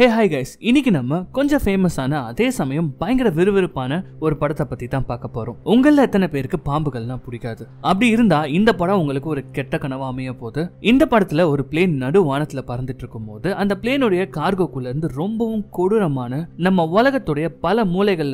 hey hi guys இன்னைக்கு நம்ம கொஞ்சம் ஃபேமஸான அதே சமயம் பயங்கர விறுவிறுப்பான ஒரு படத்தை பற்றி தான் பார்க்க போகிறோம் உங்களில் எத்தனை பேருக்கு பாம்புகள்லாம் பிடிக்காது அப்படி இருந்தால் இந்த படம் உங்களுக்கு ஒரு கெட்ட கனவா அமைய போது இந்த படத்தில் ஒரு பிளேன் நடு வானத்துல பறந்துட்டு இருக்கும் போது அந்த பிளேனுடைய கார்கோக்குள்ளேருந்து ரொம்பவும் கொடூரமான நம்ம உலகத்துடைய பல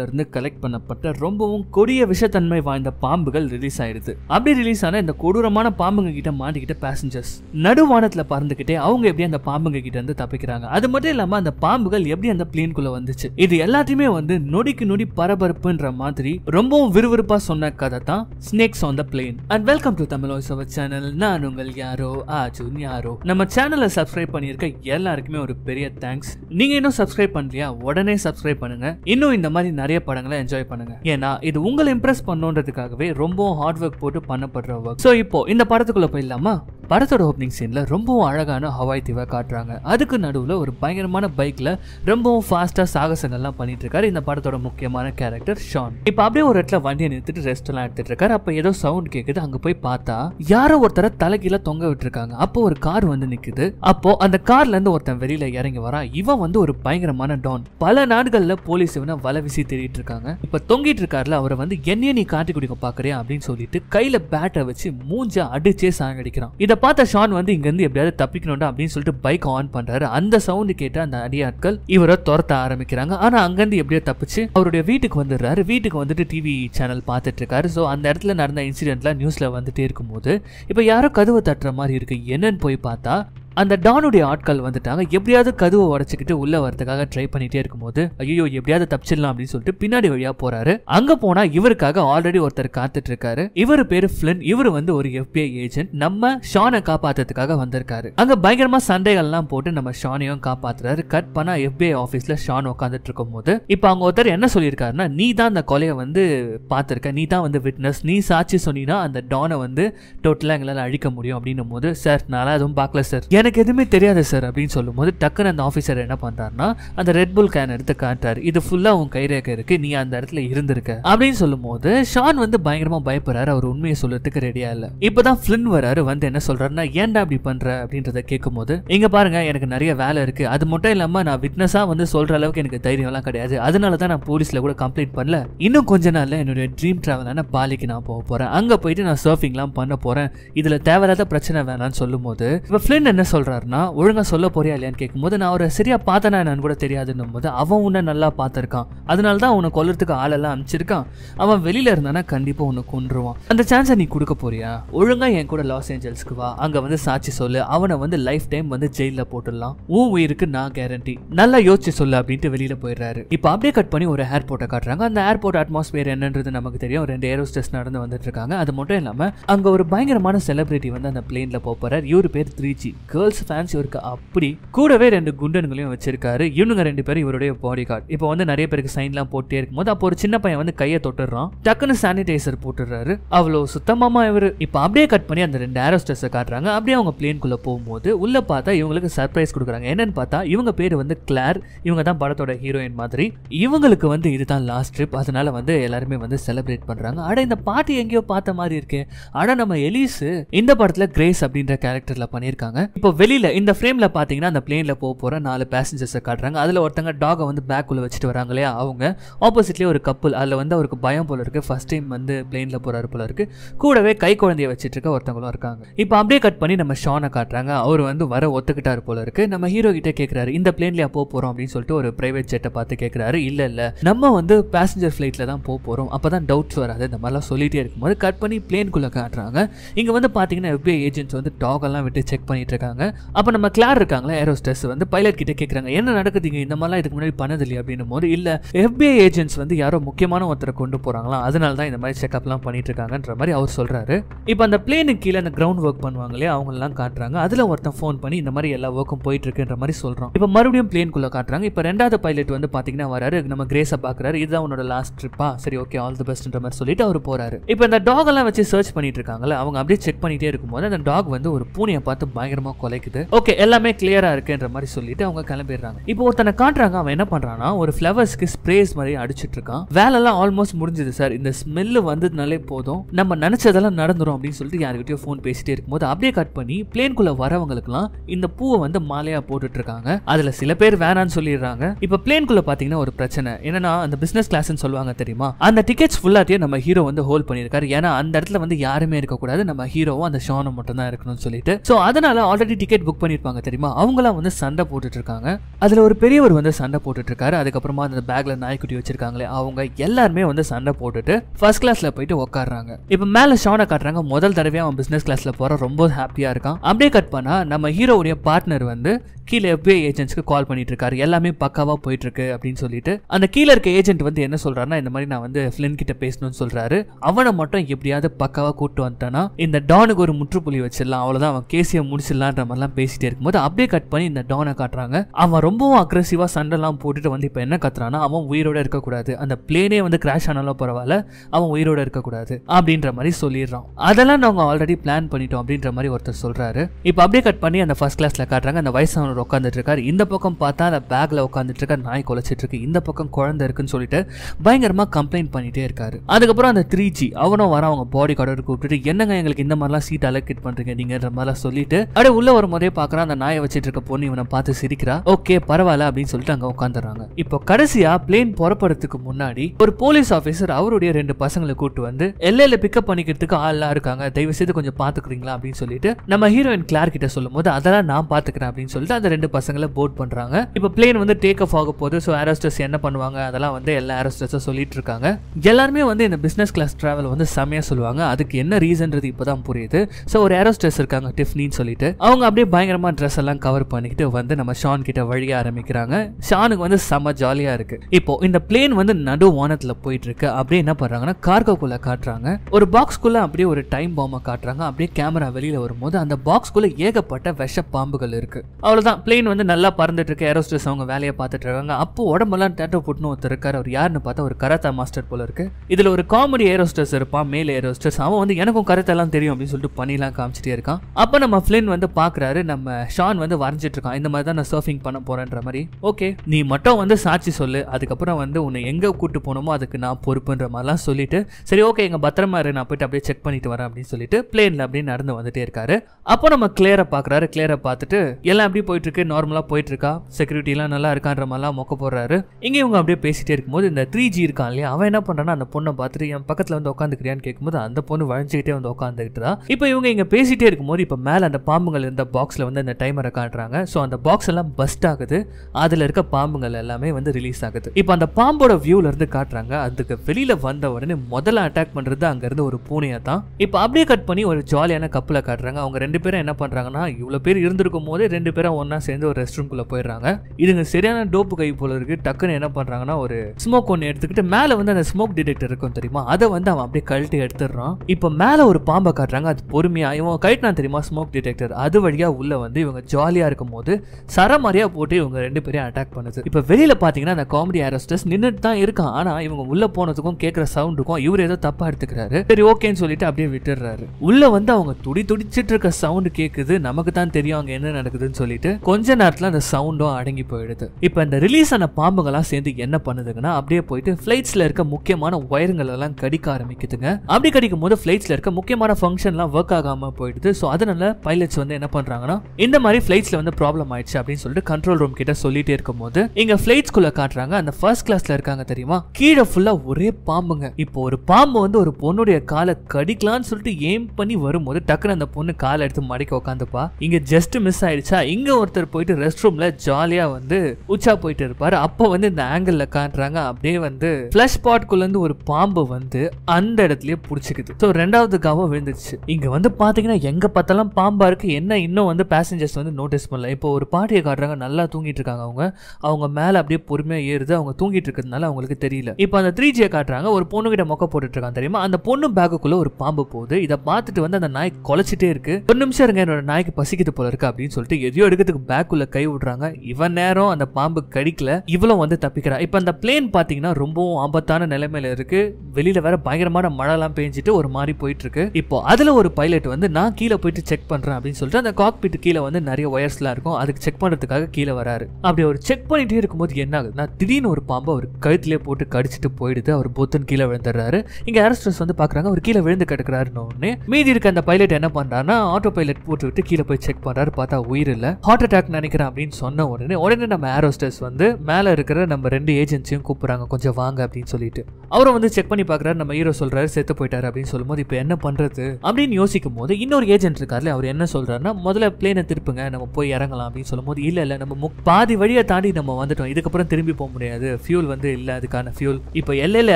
இருந்து கலெக்ட் பண்ணப்பட்ட ரொம்பவும் கொடிய விஷத்தன்மை வாய்ந்த பாம்புகள் ரிலீஸ் ஆயிடுது அப்படி ரிலீஸ் ஆன இந்த கொடூரமான பாம்புங்க கிட்ட மாட்டிக்கிட்ட பேசஞ்சர்ஸ் நடு வானத்துல பறந்துக்கிட்டே அவங்க எப்படி அந்த பாம்புங்க கிட்ட இருந்து தப்பிக்கிறாங்க அது மட்டும் இல்லாமல் அந்த பாம்புகள் எப்படி அந்த பிளேன்குள்ள வந்துச்சு இது எல்லாத்தையுமே வந்து நொடிக்கு நொடி பரபரப்புன்ற மாதிரி ரொம்பவும் விறுவிறுப்பா சொன்ன கதை தான் snakes on the plane and welcome to Tamil voice over channel நான் உங்கள் யாரோ ஆஜுன் யாரோ நம்ம சேனலை சப்ஸ்கிரைப் பண்ணியிருக்க எல்லாருக்குமே ஒரு பெரிய தேங்க்ஸ் நீங்க இன்னும் சப்ஸ்கிரைப் பண்ணலையா உடனே சப்ஸ்கிரைப் பண்ணுங்க இன்னும் இந்த மாதிரி நிறைய படங்களை என்ஜாய் பண்ணுங்க ஏன்னா இது உங்களை இம்ப்ரெஸ் பண்ணுன்றதுக்காகவே ரொம்ப ஹார்ட் ஒர்க் போட்டு பண்ணப்படுற ஒர்க் ஸோ இப்போ இந்த படத்துக்குள்ள போயிடலாமா படத்தோட ஓப்பனிங் சீனில் ரொம்பவும் அழகான ஹவாய் தீவை காட்டுறாங்க அதுக்கு நடுவில் ஒரு பயங்கரமான பைக்கில் ரொம்பவும் ஃபாஸ்ட்டாக சாகசங்கள்லாம் பண்ணிட்டு இருக்காரு இந்த படத்தோட முக்கியமான கேரக்டர் ஷான் இப்போ அப்படியே ஒரு இடத்துல வண்டியை நிறுத்திட்டு ரெஸ்ட் எல்லாம் எடுத்துட்டு இருக்காரு அப்போ ஏதோ சவுண்ட் கேட்குது அங்கே போய் பார்த்தா யாரோ ஒருத்தர தலைகீழ தொங்க விட்டுருக்காங்க அப்போ ஒரு கார் வந்து நிற்குது அப்போ அந்த கார்லேருந்து ஒருத்தன் வெளியில் இறங்கி வரா இவன் வந்து ஒரு பயங்கரமான டான் பல நாடுகளில் போலீஸ் இவனை வலை வீசி தேடிட்டு இருக்காங்க இப்போ தொங்கிட்டு இருக்காருல அவரை வந்து என்னையே நீ காட்டி குடிக்க பார்க்குறியா அப்படின்னு சொல்லிட்டு கையில் பேட்டை வச்சு மூஞ்ச அடிச்சே சாங்கடிக்கிறான் இதை பார்த்த ஷான் வந்து இங்கேருந்து எப்படியாவது தப்பிக்கணும்டா அப்படின்னு சொல்லிட்டு பைக் ஆன் பண்ணுறாரு அந்த சவுண்டு கேட்டு அந்த அடியாட்கள் இவரை துரத்த ஆரம்பிக்கிறாங்க ஆனால் அங்கேருந்து எப்படியோ தப்பிச்சு அவருடைய வீட்டுக்கு வந்துடுறாரு வீட்டுக்கு வந்துட்டு டிவி சேனல் பார்த்துட்டு இருக்காரு ஸோ அந்த இடத்துல நடந்த இன்சிடென்ட்லாம் நியூஸில் வந்துட்டே இருக்கும்போது இப்போ யாரோ கதவை தட்டுற மாதிரி இருக்குது என்னன்னு போய் பார்த்தா அந்த டானுடைய ஆட்கள் வந்துட்டாங்க எப்படியாவது கதுவை உடச்சுக்கிட்டு உள்ள வரதுக்காக ட்ரை பண்ணிட்டே இருக்கும்போது ஐயோ எப்படியாவது தப்பிச்சிடலாம் அப்படின்னு சொல்லிட்டு பின்னாடி வழியா போறாரு அங்க போனா இவருக்காக ஆல்ரெடி ஒருத்தர் காத்துட்டு இருக்காரு இவர் பேரு பிளின் இவர் வந்து ஒரு எஃபிஐ ஏஜென்ட் நம்ம ஷானை காப்பாத்துறதுக்காக வந்திருக்காரு அங்க பயங்கரமா சண்டைகள்லாம் போட்டு நம்ம ஷானையும் காப்பாத்துறாரு கட் பண்ணா எஃபிஐ ஆபீஸ்ல ஷான் உட்காந்துட்டு இருக்கும் போது இப்ப அவங்க ஒருத்தர் என்ன சொல்லியிருக்காருன்னா நீ தான் அந்த கொலையை வந்து பார்த்துருக்க நீ தான் வந்து விட்னஸ் நீ சாட்சி சொன்னீங்கன்னா அந்த டானை வந்து டோட்டலாக எங்களால் அழிக்க முடியும் அப்படின்னும் போது சார் நான் எதுவும் பார்க்கல சார் எனக்கு எதுவுமே தெரியாது சார் அப்படின்னு சொல்லும்போது டக்குன்னு அந்த ஆஃபீஸர் என்ன பண்ணுறாருன்னா அந்த ரெட்புல் கேன் எடுத்து காட்டுறாரு இது ஃபுல்லாக உன் கைரேக இருக்கு நீ அந்த இடத்துல இருந்திருக்க அப்படின்னு சொல்லும்போது ஷான் வந்து பயங்கரமாக பயப்படுறாரு அவர் உண்மையை சொல்றதுக்கு ரெடியாக இல்லை இப்போதான் ஃபிளின் வராரு வந்து என்ன சொல்றாருன்னா ஏன்டா அப்படி பண்ணுற அப்படின்றத கேட்கும்போது போது பாருங்க எனக்கு நிறைய வேலை இருக்கு அது மட்டும் இல்லாம நான் விட்னஸா வந்து சொல்ற அளவுக்கு எனக்கு தைரியம்லாம் கிடையாது அதனால தான் நான் போலீஸ்ல கூட கம்ப்ளைண்ட் பண்ணல இன்னும் கொஞ்ச நாள்ல என்னுடைய ட்ரீம் ட்ராவலான பாலிக்கு நான் போக போறேன் அங்க போயிட்டு நான் சர்ஃபிங்லாம் பண்ண போறேன் இதுல தேவையில்லாத பிரச்சனை வேணாம்னு சொல்லும் போது இப்போ ஃபிளின் என்ன சொல்கிறாருன்னா ஒழுங்காக சொல்ல போறியா இல்லையான்னு கேட்கும்போது நான் அவரை சரியாக பார்த்தேனா நான் கூட தெரியாதுன்னும் போது அவன் உன்னை நல்லா பார்த்துருக்கான் அதனால தான் உன்னை கொல்றதுக்கு ஆளெல்லாம் அனுப்பிச்சிருக்கான் அவன் வெளியில் இருந்தானா கண்டிப்பாக உன்னை கொன்றுவான் அந்த சான்ஸை நீ கொடுக்க போறியா ஒழுங்காக என் கூட லாஸ் ஏஞ்சல்ஸ்க்கு வா அங்கே வந்து சாட்சி சொல்லு அவனை வந்து லைஃப் டைம் வந்து ஜெயிலில் போட்டுடலாம் உன் உயிருக்கு நான் கேரண்டி நல்லா யோசிச்சு சொல்லு அப்படின்ட்டு வெளியில் போயிடுறாரு இப்போ அப்படியே கட் பண்ணி ஒரு ஏர்போர்ட்டை காட்டுறாங்க அந்த ஏர்போர்ட் அட்மாஸ்பியர் என்னன்றது நமக்கு தெரியும் ரெண்டு ஏரோஸ்டஸ் நடந்து வந்துட்டு இருக்காங்க அது மட்டும் இல்லாமல் அங்கே ஒரு பயங்கரமான செலிபிரிட்டி வந்து அந்த பிளேனில் போகிறார் இவரு பேர் த்ரீ ஜி கேர்ள்ஸ் ஃபேன்ஸ் இவருக்கு அப்படி கூடவே ரெண்டு குண்டன்களையும் வச்சிருக்காரு இவனுங்க ரெண்டு பேரும் இவருடைய பாடி கார்டு இப்போ வந்து நிறைய பேருக்கு சைன் எல்லாம் போட்டே இருக்கும்போது அப்போ ஒரு சின்ன பையன் வந்து கையை தொட்டுடுறான் டக்குன்னு சானிடைசர் போட்டுடுறாரு அவ்வளோ சுத்தமாமா இவர் இப்போ அப்படியே கட் பண்ணி அந்த ரெண்டு ஏரோஸ்டர்ஸை காட்டுறாங்க அப்படியே அவங்க பிளேன்குள்ளே போகும்போது உள்ள பார்த்தா இவங்களுக்கு சர்ப்ரைஸ் கொடுக்குறாங்க என்னன்னு பார்த்தா இவங்க பேர் வந்து கிளார் இவங்க தான் படத்தோட ஹீரோயின் மாதிரி இவங்களுக்கு வந்து இதுதான் லாஸ்ட் ட்ரிப் அதனால வந்து எல்லாருமே வந்து செலிப்ரேட் பண்றாங்க ஆனா இந்த பாட்டு எங்கேயோ பார்த்த மாதிரி இருக்கு ஆனா நம்ம எலிஸ் இந்த படத்துல கிரேஸ் அப்படின்ற கேரக்டர்ல பண்ணியிருக்காங்க இப்ப வெளியில் இந்த ஃப்ரேமில் பார்த்தீங்கன்னா அந்த பிளேனில் போக போகிற நாலு பேசஞ்சர்ஸை காட்டுறாங்க அதில் ஒருத்தங்க டாகை வந்து பேக்குள்ளே வச்சுட்டு வராங்க இல்லையா அவங்க ஆப்போசிட்லேயே ஒரு கப்பல் அதில் வந்து அவருக்கு பயம் போல இருக்குது ஃபஸ்ட் டைம் வந்து பிளேனில் போகிறாரு போல இருக்குது கூடவே கை குழந்தைய வச்சுட்டு இருக்க ஒருத்தவங்களும் இருக்காங்க இப்போ அப்படியே கட் பண்ணி நம்ம ஷானை காட்டுறாங்க அவர் வந்து வர ஒத்துக்கிட்டார் போல இருக்குது நம்ம ஹீரோ கிட்டே கேட்குறாரு இந்த பிளேன்லையா போக போகிறோம் அப்படின்னு சொல்லிட்டு ஒரு ப்ரைவேட் செட்டை பார்த்து கேட்குறாரு இல்லை இல்லை நம்ம வந்து பேசஞ்சர் ஃப்ளைட்டில் தான் போக போகிறோம் அப்போ தான் டவுட்ஸ் வராது இந்த மாதிரிலாம் சொல்லிகிட்டே இருக்கும்போது கட் பண்ணி பிளேனுக்குள்ளே காட்டுறாங்க இங்கே வந்து பார்த்தீங்கன்னா எஃபிஐ ஏஜென்ட்ஸ் வந்து டாகெல்லாம் விட்டு செக் பண்ணிட்டு இருக்காங்க சொல்கிறாங்க அப்போ நம்ம கிளார் இருக்காங்களா ஏரோஸ்டர்ஸ் வந்து பைலட் கிட்ட கேட்குறாங்க என்ன நடக்குதுங்க இந்த மாதிரிலாம் இதுக்கு முன்னாடி பண்ணது இல்லையா அப்படின்னும் போது இல்லை எஃபிஐ ஏஜென்ட்ஸ் வந்து யாரோ முக்கியமான ஒருத்தரை கொண்டு போகிறாங்களா அதனால தான் இந்த மாதிரி செக்அப்லாம் பண்ணிட்டு இருக்காங்கன்ற மாதிரி அவர் சொல்கிறாரு இப்போ அந்த பிளேனுக்கு கீழே அந்த கிரவுண்ட் ஒர்க் பண்ணுவாங்களே எல்லாம் காட்டுறாங்க அதில் ஒருத்தன் ஃபோன் பண்ணி இந்த மாதிரி எல்லா ஒர்க்கும் போயிட்டு இருக்குன்ற மாதிரி சொல்கிறோம் இப்போ மறுபடியும் குள்ள காட்டுறாங்க இப்போ ரெண்டாவது பைலட் வந்து பார்த்தீங்கன்னா வராரு நம்ம கிரேஸை பார்க்குறாரு இதுதான் உன்னோட லாஸ்ட் ட்ரிப்பா சரி ஓகே ஆல் தி பெஸ்ட்ன்ற மாதிரி சொல்லிட்டு அவர் போகிறாரு இப்போ இந்த டாக் எல்லாம் வச்சு சர்ச் பண்ணிட்டு இருக்காங்கல்ல அவங்க அப்படியே செக் பண்ணிட்டே இருக்கும்போது அந்த டாக் வந்து ஒரு பூனையை பார்த்து பயங்கரமாக தொலைக்குது ஓகே எல்லாமே கிளியரா இருக்குன்ற மாதிரி சொல்லிட்டு அவங்க கிளம்பிடுறாங்க இப்போ ஒருத்தனை காட்டுறாங்க அவன் என்ன பண்றான்னா ஒரு ஃபிளவர்ஸ்க்கு ஸ்ப்ரேஸ் மாதிரி அடிச்சிட்டு இருக்கான் எல்லாம் ஆல்மோஸ்ட் முடிஞ்சது சார் இந்த ஸ்மெல்லு வந்ததுனாலே போதும் நம்ம நினைச்சதெல்லாம் நடந்துரும் அப்படின்னு சொல்லிட்டு யாருக்கிட்டயோ போன் பேசிட்டே இருக்கும்போது அப்படியே கட் பண்ணி பிளேன்குள்ள வரவங்களுக்குலாம் இந்த பூவை வந்து மாலையா போட்டுட்டு இருக்காங்க அதுல சில பேர் வேணான்னு சொல்லிடுறாங்க இப்ப பிளேன்குள்ள பாத்தீங்கன்னா ஒரு பிரச்சனை என்னன்னா அந்த பிசினஸ் கிளாஸ் சொல்லுவாங்க தெரியுமா அந்த டிக்கெட்ஸ் ஃபுல்லாத்தையும் நம்ம ஹீரோ வந்து ஹோல்ட் பண்ணிருக்காரு ஏன்னா அந்த இடத்துல வந்து யாருமே இருக்கக்கூடாது நம்ம ஹீரோவும் அந்த ஷானும் மட்டும் தான் இருக்கணும்னு சொல்லிட்டு அதனால ஆல்ரெடி ஆல்ரெடி டிக்கெட் புக் பண்ணியிருப்பாங்க தெரியுமா அவங்களாம் வந்து சண்டை போட்டுட்டு இருக்காங்க அதில் ஒரு பெரியவர் வந்து சண்டை போட்டுட்டு இருக்காரு அதுக்கப்புறமா அந்த பேக்ல நாய்க்குட்டி வச்சிருக்காங்களே அவங்க எல்லாருமே வந்து சண்டை போட்டுட்டு ஃபர்ஸ்ட் கிளாஸ்ல போயிட்டு உட்காடுறாங்க இப்போ மேலே ஷானை காட்டுறாங்க முதல் தடவையா அவன் பிஸ்னஸ் கிளாஸ்ல போற ரொம்ப ஹாப்பியா இருக்கான் அப்படியே கட் பண்ணா நம்ம ஹீரோவுடைய பார்ட்னர் வந்து கீழே எப்பயே ஏஜென்ட்ஸ்க்கு கால் பண்ணிட்டு இருக்காரு எல்லாமே பக்காவா போயிட்டு இருக்கு அப்படின்னு சொல்லிட்டு அந்த கீழே இருக்க ஏஜென்ட் வந்து என்ன சொல்றாருன்னா இந்த மாதிரி நான் வந்து ஃபிளின் கிட்ட பேசணும்னு சொல்றாரு அவனை மட்டும் எப்படியாவது பக்காவா கூப்பிட்டு வந்துட்டானா இந்த டானுக்கு ஒரு முற்றுப்புள்ளி வச்சிடலாம் அவ்வளவுதான் அவன் கேசியை முடிச்சிடலான் அப்படின்ற மாதிரிலாம் பேசிட்டே இருக்கும்போது அப்படியே கட் பண்ணி இந்த டானை காட்டுறாங்க அவன் ரொம்பவும் அக்ரெசிவாக சண்டைலாம் போட்டுட்டு வந்து இப்போ என்ன கத்துறானா அவன் உயிரோட இருக்கக்கூடாது அந்த பிளேனே வந்து கிராஷ் ஆனாலும் பரவாயில்ல அவன் உயிரோட இருக்கக்கூடாது அப்படின்ற மாதிரி சொல்லிடுறான் அதெல்லாம் நாங்கள் ஆல்ரெடி பிளான் பண்ணிட்டோம் அப்படின்ற மாதிரி ஒருத்தர் சொல்கிறாரு இப்போ அப்படியே கட் பண்ணி அந்த ஃபர்ஸ்ட் கிளாஸில் காட்டுறாங்க அந்த வயசானவர் உட்காந்துட்டு இருக்காரு இந்த பக்கம் பார்த்தா அந்த பேக்கில் உட்காந்துட்டு இருக்க நாய் குலைச்சிட்டு இருக்கு இந்த பக்கம் குழந்தை இருக்குன்னு சொல்லிட்டு பயங்கரமாக கம்ப்ளைண்ட் பண்ணிட்டே இருக்காரு அதுக்கப்புறம் அந்த த்ரீ ஜி அவனும் வர அவங்க பாடி கார்டர் கூப்பிட்டு என்னங்க எங்களுக்கு இந்த மாதிரிலாம் சீட் அலோகேட் பண்ணுறீங்க நீங்கன்ற மாதிரிலாம் சொல்லிட்டு அப்படியே உள்ள ஒரு முறையை பார்க்குறான் அந்த நாயை வச்சிட்டு இருக்க பொண்ணு இவனை பார்த்து சிரிக்கிறா ஓகே பரவாயில்ல அப்படின்னு சொல்லிட்டு அங்க உட்காந்துறாங்க இப்போ கடைசியா பிளேன் புறப்படுறதுக்கு முன்னாடி ஒரு போலீஸ் ஆஃபீஸர் அவருடைய ரெண்டு பசங்களை கூட்டு வந்து எல்லையில பிக்கப் பண்ணிக்கிறதுக்கு எல்லாம் இருக்காங்க தயவு செய்து கொஞ்சம் பாத்துக்கிறீங்களா அப்படின்னு சொல்லிட்டு நம்ம ஹீரோயின் கிளார் கிட்ட சொல்லும் போது அதெல்லாம் நான் பாத்துக்கிறேன் அப்படின்னு சொல்லிட்டு அந்த ரெண்டு பசங்களை போட் பண்றாங்க இப்போ பிளேன் வந்து டேக் ஆஃப் ஆக போது ஸோ ஏரோஸ்டர்ஸ் என்ன பண்ணுவாங்க அதெல்லாம் வந்து எல்லா ஏரோஸ்டர்ஸும் சொல்லிட்டு இருக்காங்க எல்லாருமே வந்து இந்த பிசினஸ் கிளாஸ் டிராவல் வந்து செமையா சொல்லுவாங்க அதுக்கு என்ன ரீசன் இப்போதான் புரியுது ஸோ ஒரு ஏரோஸ்டர்ஸ் இருக்காங்க டிஃப்னின்னு சொல்லிட்டு அவங்க அவங்க அப்படியே பயங்கரமாக ட்ரெஸ் எல்லாம் கவர் பண்ணிக்கிட்டு வந்து நம்ம ஷான் கிட்ட வழிய ஆரம்பிக்கிறாங்க ஷானுக்கு வந்து செம ஜாலியாக இருக்கு இப்போ இந்த பிளேன் வந்து நடு வானத்தில் போயிட்டு இருக்கு அப்படியே என்ன பண்ணுறாங்கன்னா கார்கோக்குள்ளே காட்டுறாங்க ஒரு பாக்ஸ்குள்ளே அப்படியே ஒரு டைம் பாம்பை காட்டுறாங்க அப்படியே கேமரா வெளியில் வரும்போது அந்த பாக்ஸ்குள்ளே ஏகப்பட்ட விஷ பாம்புகள் இருக்கு அவ்வளோதான் பிளேன் வந்து நல்லா பறந்துட்டு இருக்கு ஏரோஸ்டர்ஸ் அவங்க வேலையை பார்த்துட்டு இருக்காங்க அப்போ உடம்பெல்லாம் டேட்டோ புட்னு ஒருத்தர் இருக்காரு அவர் யாருன்னு பார்த்தா ஒரு கரத்தா மாஸ்டர் போல இருக்கு இதில் ஒரு காமெடி ஏரோஸ்டர்ஸ் இருப்பான் மேல் ஏரோஸ்டர்ஸ் அவன் வந்து எனக்கும் கருத்தெல்லாம் தெரியும் அப்படின்னு சொல்லிட்டு பண்ணிலாம் காமிச்சிட்டே இருக்கான் அப்போ நம்ம பிளேன் வந்து பார்க்க பார்க்குறாரு நம்ம ஷான் வந்து வரைஞ்சிட்டு இருக்கான் இந்த மாதிரி தான் நான் சர்ஃபிங் பண்ண போகிறேன்ற மாதிரி ஓகே நீ மட்டும் வந்து சாட்சி சொல்லு அதுக்கப்புறம் வந்து உன்னை எங்கே கூப்பிட்டு போனோமோ அதுக்கு நான் பொறுப்புன்ற மாதிரிலாம் சொல்லிட்டு சரி ஓகே எங்கள் பத்திரமா இரு நான் போயிட்டு அப்படியே செக் பண்ணிட்டு வரேன் அப்படின்னு சொல்லிட்டு பிளேனில் அப்படியே நடந்து வந்துட்டே இருக்காரு அப்போ நம்ம கிளியரை பார்க்குறாரு கிளியரை பார்த்துட்டு எல்லாம் எப்படி போயிட்டு இருக்கு நார்மலாக போயிட்டு இருக்கா செக்யூரிட்டிலாம் நல்லா இருக்கான்ற மாதிரிலாம் மொக்க போடுறாரு இங்கே இவங்க அப்படியே பேசிட்டே இருக்கும்போது இந்த த்ரீ ஜி இருக்கான் இல்லையா அவன் என்ன பண்ணுறான்னா அந்த பொண்ணை பார்த்துட்டு என் பக்கத்தில் வந்து உட்காந்துக்கிறியான்னு கேட்கும்போது அந்த பொண்ணு வளைஞ்சிக்கிட்டே வந்து உட்காந்துக்கிட்டு தான் இப்போ இவங்க இங்கே பேசிட்டே இருக்கும்போது இப்போ மேலே அந்த பாம்புகள் இருந்த பாக்ஸில் வந்து அந்த டைமரை காட்டுறாங்க ஸோ அந்த பாக்ஸ் எல்லாம் பஸ்ட் ஆகுது அதில் இருக்க பாம்புங்கள் எல்லாமே வந்து ரிலீஸ் ஆகுது இப்போ அந்த பாம்போட வியூலேருந்து காட்டுறாங்க அதுக்கு வெளியில் வந்த உடனே முதல்ல அட்டாக் பண்ணுறது அங்கேருந்து ஒரு பூனையை தான் இப்போ அப்படியே கட் பண்ணி ஒரு ஜாலியான கப்பில் காட்டுறாங்க அவங்க ரெண்டு பேரும் என்ன பண்ணுறாங்கன்னா இவ்வளோ பேர் இருந்திருக்கும் போது ரெண்டு பேரும் ஒன்றா சேர்ந்து ஒரு ரெஸ்ட் ரூம்குள்ளே போயிடுறாங்க இதுங்க சரியான டோப்பு கை போல இருக்கு டக்குன்னு என்ன பண்ணுறாங்கன்னா ஒரு ஸ்மோக் ஒன்று எடுத்துக்கிட்டு மேலே வந்து அந்த ஸ்மோக் டிடெக்டர் இருக்கும் தெரியுமா அதை வந்து அவன் அப்படியே கழட்டி எடுத்துடுறான் இப்போ மேலே ஒரு பாம்பை காட்டுறாங்க அது பொறுமையாக இவன் கழட்டினா தெரியுமா ஸ்மோக் டிடெக்டர் அது வழியாக உள்ள வந்து இவங்க ஜாலியாக இருக்கும் போது சரமாரியாக போட்டு இவங்க ரெண்டு பேரையும் அட்டாக் பண்ணுது இப்போ வெளியில் பார்த்தீங்கன்னா அந்த காமெடி ஆரோஸ்டர்ஸ் நின்றுட்டு தான் இருக்கான் ஆனால் இவங்க உள்ளே போனதுக்கும் கேட்குற சவுண்டுக்கும் இவர் ஏதோ தப்பாக எடுத்துக்கிறாரு சரி ஓகேன்னு சொல்லிட்டு அப்படியே விட்டுடுறாரு உள்ளே வந்து அவங்க துடி துடிச்சிட்டு இருக்க சவுண்டு கேட்குது நமக்கு தான் தெரியும் அங்கே என்ன நடக்குதுன்னு சொல்லிட்டு கொஞ்ச நேரத்தில் அந்த சவுண்டும் அடங்கி போயிடுது இப்போ இந்த ரிலீஸ் ஆன பாம்புகள்லாம் சேர்ந்து என்ன பண்ணுதுங்கன்னா அப்படியே போயிட்டு ஃப்ளைட்ஸில் இருக்க முக்கியமான ஒயருங்கள் எல்லாம் கடிக்க ஆரம்பிக்குதுங்க அப்படி கடிக்கும் போது ஃப்ளைட்ஸில் இருக்க முக்கியமான ஃபங்க்ஷன்லாம் ஒர்க் ஆகாமல் போயிடுது ஸோ அதனால பைலட்ஸ் வந்து என்ன பண்ணுறாங்கன்னா இந்த மாதிரி ஃப்ளைட்ஸில் வந்து ப்ராப்ளம் ஆயிடுச்சு அப்படின்னு சொல்லிட்டு கண்ட்ரோல் ரூம் கிட்ட சொல்லிட்டே இருக்கும் போது இங்கே ஃப்ளைட்ஸ்குள்ளே காட்டுறாங்க அந்த ஃபர்ஸ்ட் கிளாஸ்ல இருக்காங்க தெரியுமா கீழே ஃபுல்லா ஒரே பாம்புங்க இப்போ ஒரு பாம்பு வந்து ஒரு பொண்ணுடைய காலை கடிக்கலாம்னு சொல்லிட்டு ஏம் பண்ணி வரும்போது டக்குனு அந்த பொண்ணு காலை எடுத்து மடிக்க உட்காந்துப்பா இங்க ஜஸ்ட் மிஸ் ஆயிடுச்சா இங்க ஒருத்தர் போயிட்டு ரெஸ்ட் ரூம்ல ஜாலியா வந்து உச்சா போயிட்டு இருப்பாரு அப்ப வந்து இந்த ஆங்கிள் காட்டுறாங்க அப்படியே வந்து பிளஷ் பாட்குள்ள இருந்து ஒரு பாம்பு வந்து அந்த இடத்துலயே பிடிச்சிக்குது ஸோ ரெண்டாவது காவம் விழுந்துச்சு இங்க வந்து பாத்தீங்கன்னா எங்க பார்த்தாலும் பாம்பா இருக்கு என்ன இன்னும் வந்து பேசஞ்சர்ஸ் வந்து நோட்டீஸ் பண்ணல இப்போ ஒரு பாட்டியை காட்டுறாங்க நல்லா தூங்கிட்டு இருக்காங்க அவங்க அவங்க மேலே அப்படியே பொறுமையாக ஏறுது அவங்க தூங்கிட்டு இருக்கிறதுனால அவங்களுக்கு தெரியல இப்போ அந்த த்ரீ ஜியை காட்டுறாங்க ஒரு பொண்ணு கிட்ட மொக்க போட்டுட்டு தெரியுமா அந்த பொண்ணு பேக்குக்குள்ள ஒரு பாம்பு போகுது இதை பார்த்துட்டு வந்து அந்த நாய் குலைச்சிட்டே இருக்கு ஒரு நிமிஷம் இருங்க என்னோட நாய்க்கு பசிக்குது போல இருக்கு அப்படின்னு சொல்லிட்டு எதையோ எடுக்கிறதுக்கு பேக்குள்ள கை விடுறாங்க இவன் நேரம் அந்த பாம்பு கடிக்கல இவ்வளவு வந்து தப்பிக்கிறா இப்போ அந்த பிளேன் பார்த்தீங்கன்னா ரொம்பவும் ஆபத்தான நிலைமையில இருக்கு வெளியில வேற பயங்கரமான மழைலாம் பெஞ்சிட்டு ஒரு மாதிரி போயிட்டு இருக்கு இப்போ அதுல ஒரு பைலட் வந்து நான் கீழே போயிட்டு செக் பண்றேன் அப்படின்னு சொல்லிட்டு அந்த காக்பிட் கீழே வந்து நிறைய ஒயர்ஸ்லாம் இருக்கும் அதுக்கு செக் பண்ணுறதுக்காக கீழே வராரு அப்படி அவர் செக் பண்ணிகிட்டே இருக்கும்போது என்ன ஆகுதுன்னா திடீர்னு ஒரு பாம்பு அவர் கழுத்திலே போட்டு கடிச்சிட்டு போயிடுது அவர் புத்தன் கீழே விழுந்துடுறாரு இங்கே ஏரோஸ்ட்ரஸ் வந்து பார்க்குறாங்க அவர் கீழே விழுந்து கிடக்குறாருன்னு மீதி இருக்க அந்த பைலட் என்ன பண்ணுறாருன்னா ஆட்டோ பைலட் போட்டு விட்டு கீழே போய் செக் பண்ணுறாரு பார்த்தா உயிர் இல்லை ஹார்ட் அட்டாக் நினைக்கிறேன் அப்படின்னு சொன்ன உடனே உடனே நம்ம ஏரோஸ்டர்ஸ் வந்து மேலே இருக்கிற நம்ம ரெண்டு ஏஜென்சியும் கூப்பிட்றாங்க கொஞ்சம் வாங்க அப்படின்னு சொல்லிட்டு அவரை வந்து செக் பண்ணி பார்க்குறாரு நம்ம ஹீரோ சொல்கிறாரு செத்து போயிட்டாரு அப்படின்னு சொல்லும்போது இப்போ என்ன பண்ணுறது அப்படின்னு யோசிக்கும் போது இன்னொரு ஏஜென்ட் இருக்காருல அவர் என்ன சொல்கிறாருன்னா முதல்ல பிளேனை திருப்புங்க நம்ம போய் இறங்கலாம் அப்படின்னு சொல்லும்போது இல்லை இல்லை நம்ம முக் பாதி வழியை தாண்டி நம்ம வந்துட்டோம் இதுக்கப்புறம் திரும்பி போக முடியாது ஃபியூல் வந்து இல்லை அதுக்கான ஃபியூல் இப்போ எல்லையில்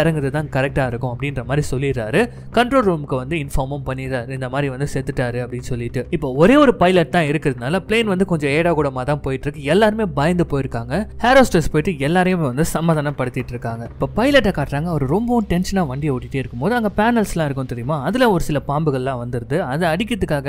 இறங்குறது தான் கரெக்டாக இருக்கும் அப்படின்ற மாதிரி சொல்லிடுறாரு கண்ட்ரோல் ரூமுக்கு வந்து இன்ஃபார்மும் பண்ணிடுறாரு இந்த மாதிரி வந்து செத்துட்டாரு அப்படின்னு சொல்லிட்டு இப்போ ஒரே ஒரு பைலட் தான் இருக்கிறதுனால பிளேன் வந்து கொஞ்சம் ஏடா கூடமாக தான் போயிட்டு இருக்கு எல்லாருமே பயந்து போயிருக்காங்க ஹேரோஸ்டர்ஸ் போயிட்டு எல்லாரையும் வந்து சமாதானப்படுத்திட்டு இருக்காங்க இப்போ பைலட்டை காட்டுறாங்க அவர் ரொம்பவும் டென்ஷனாக வண்டியை ஓட்டிகிட்டே இருக்கும்போது அங்கே பேனல்ஸ்லாம் இருக்கும் தெரியுமா அதில் ஒரு சில பாம்புகள்லாம் வந்துடுது அதை அடிக்கிறதுக்காக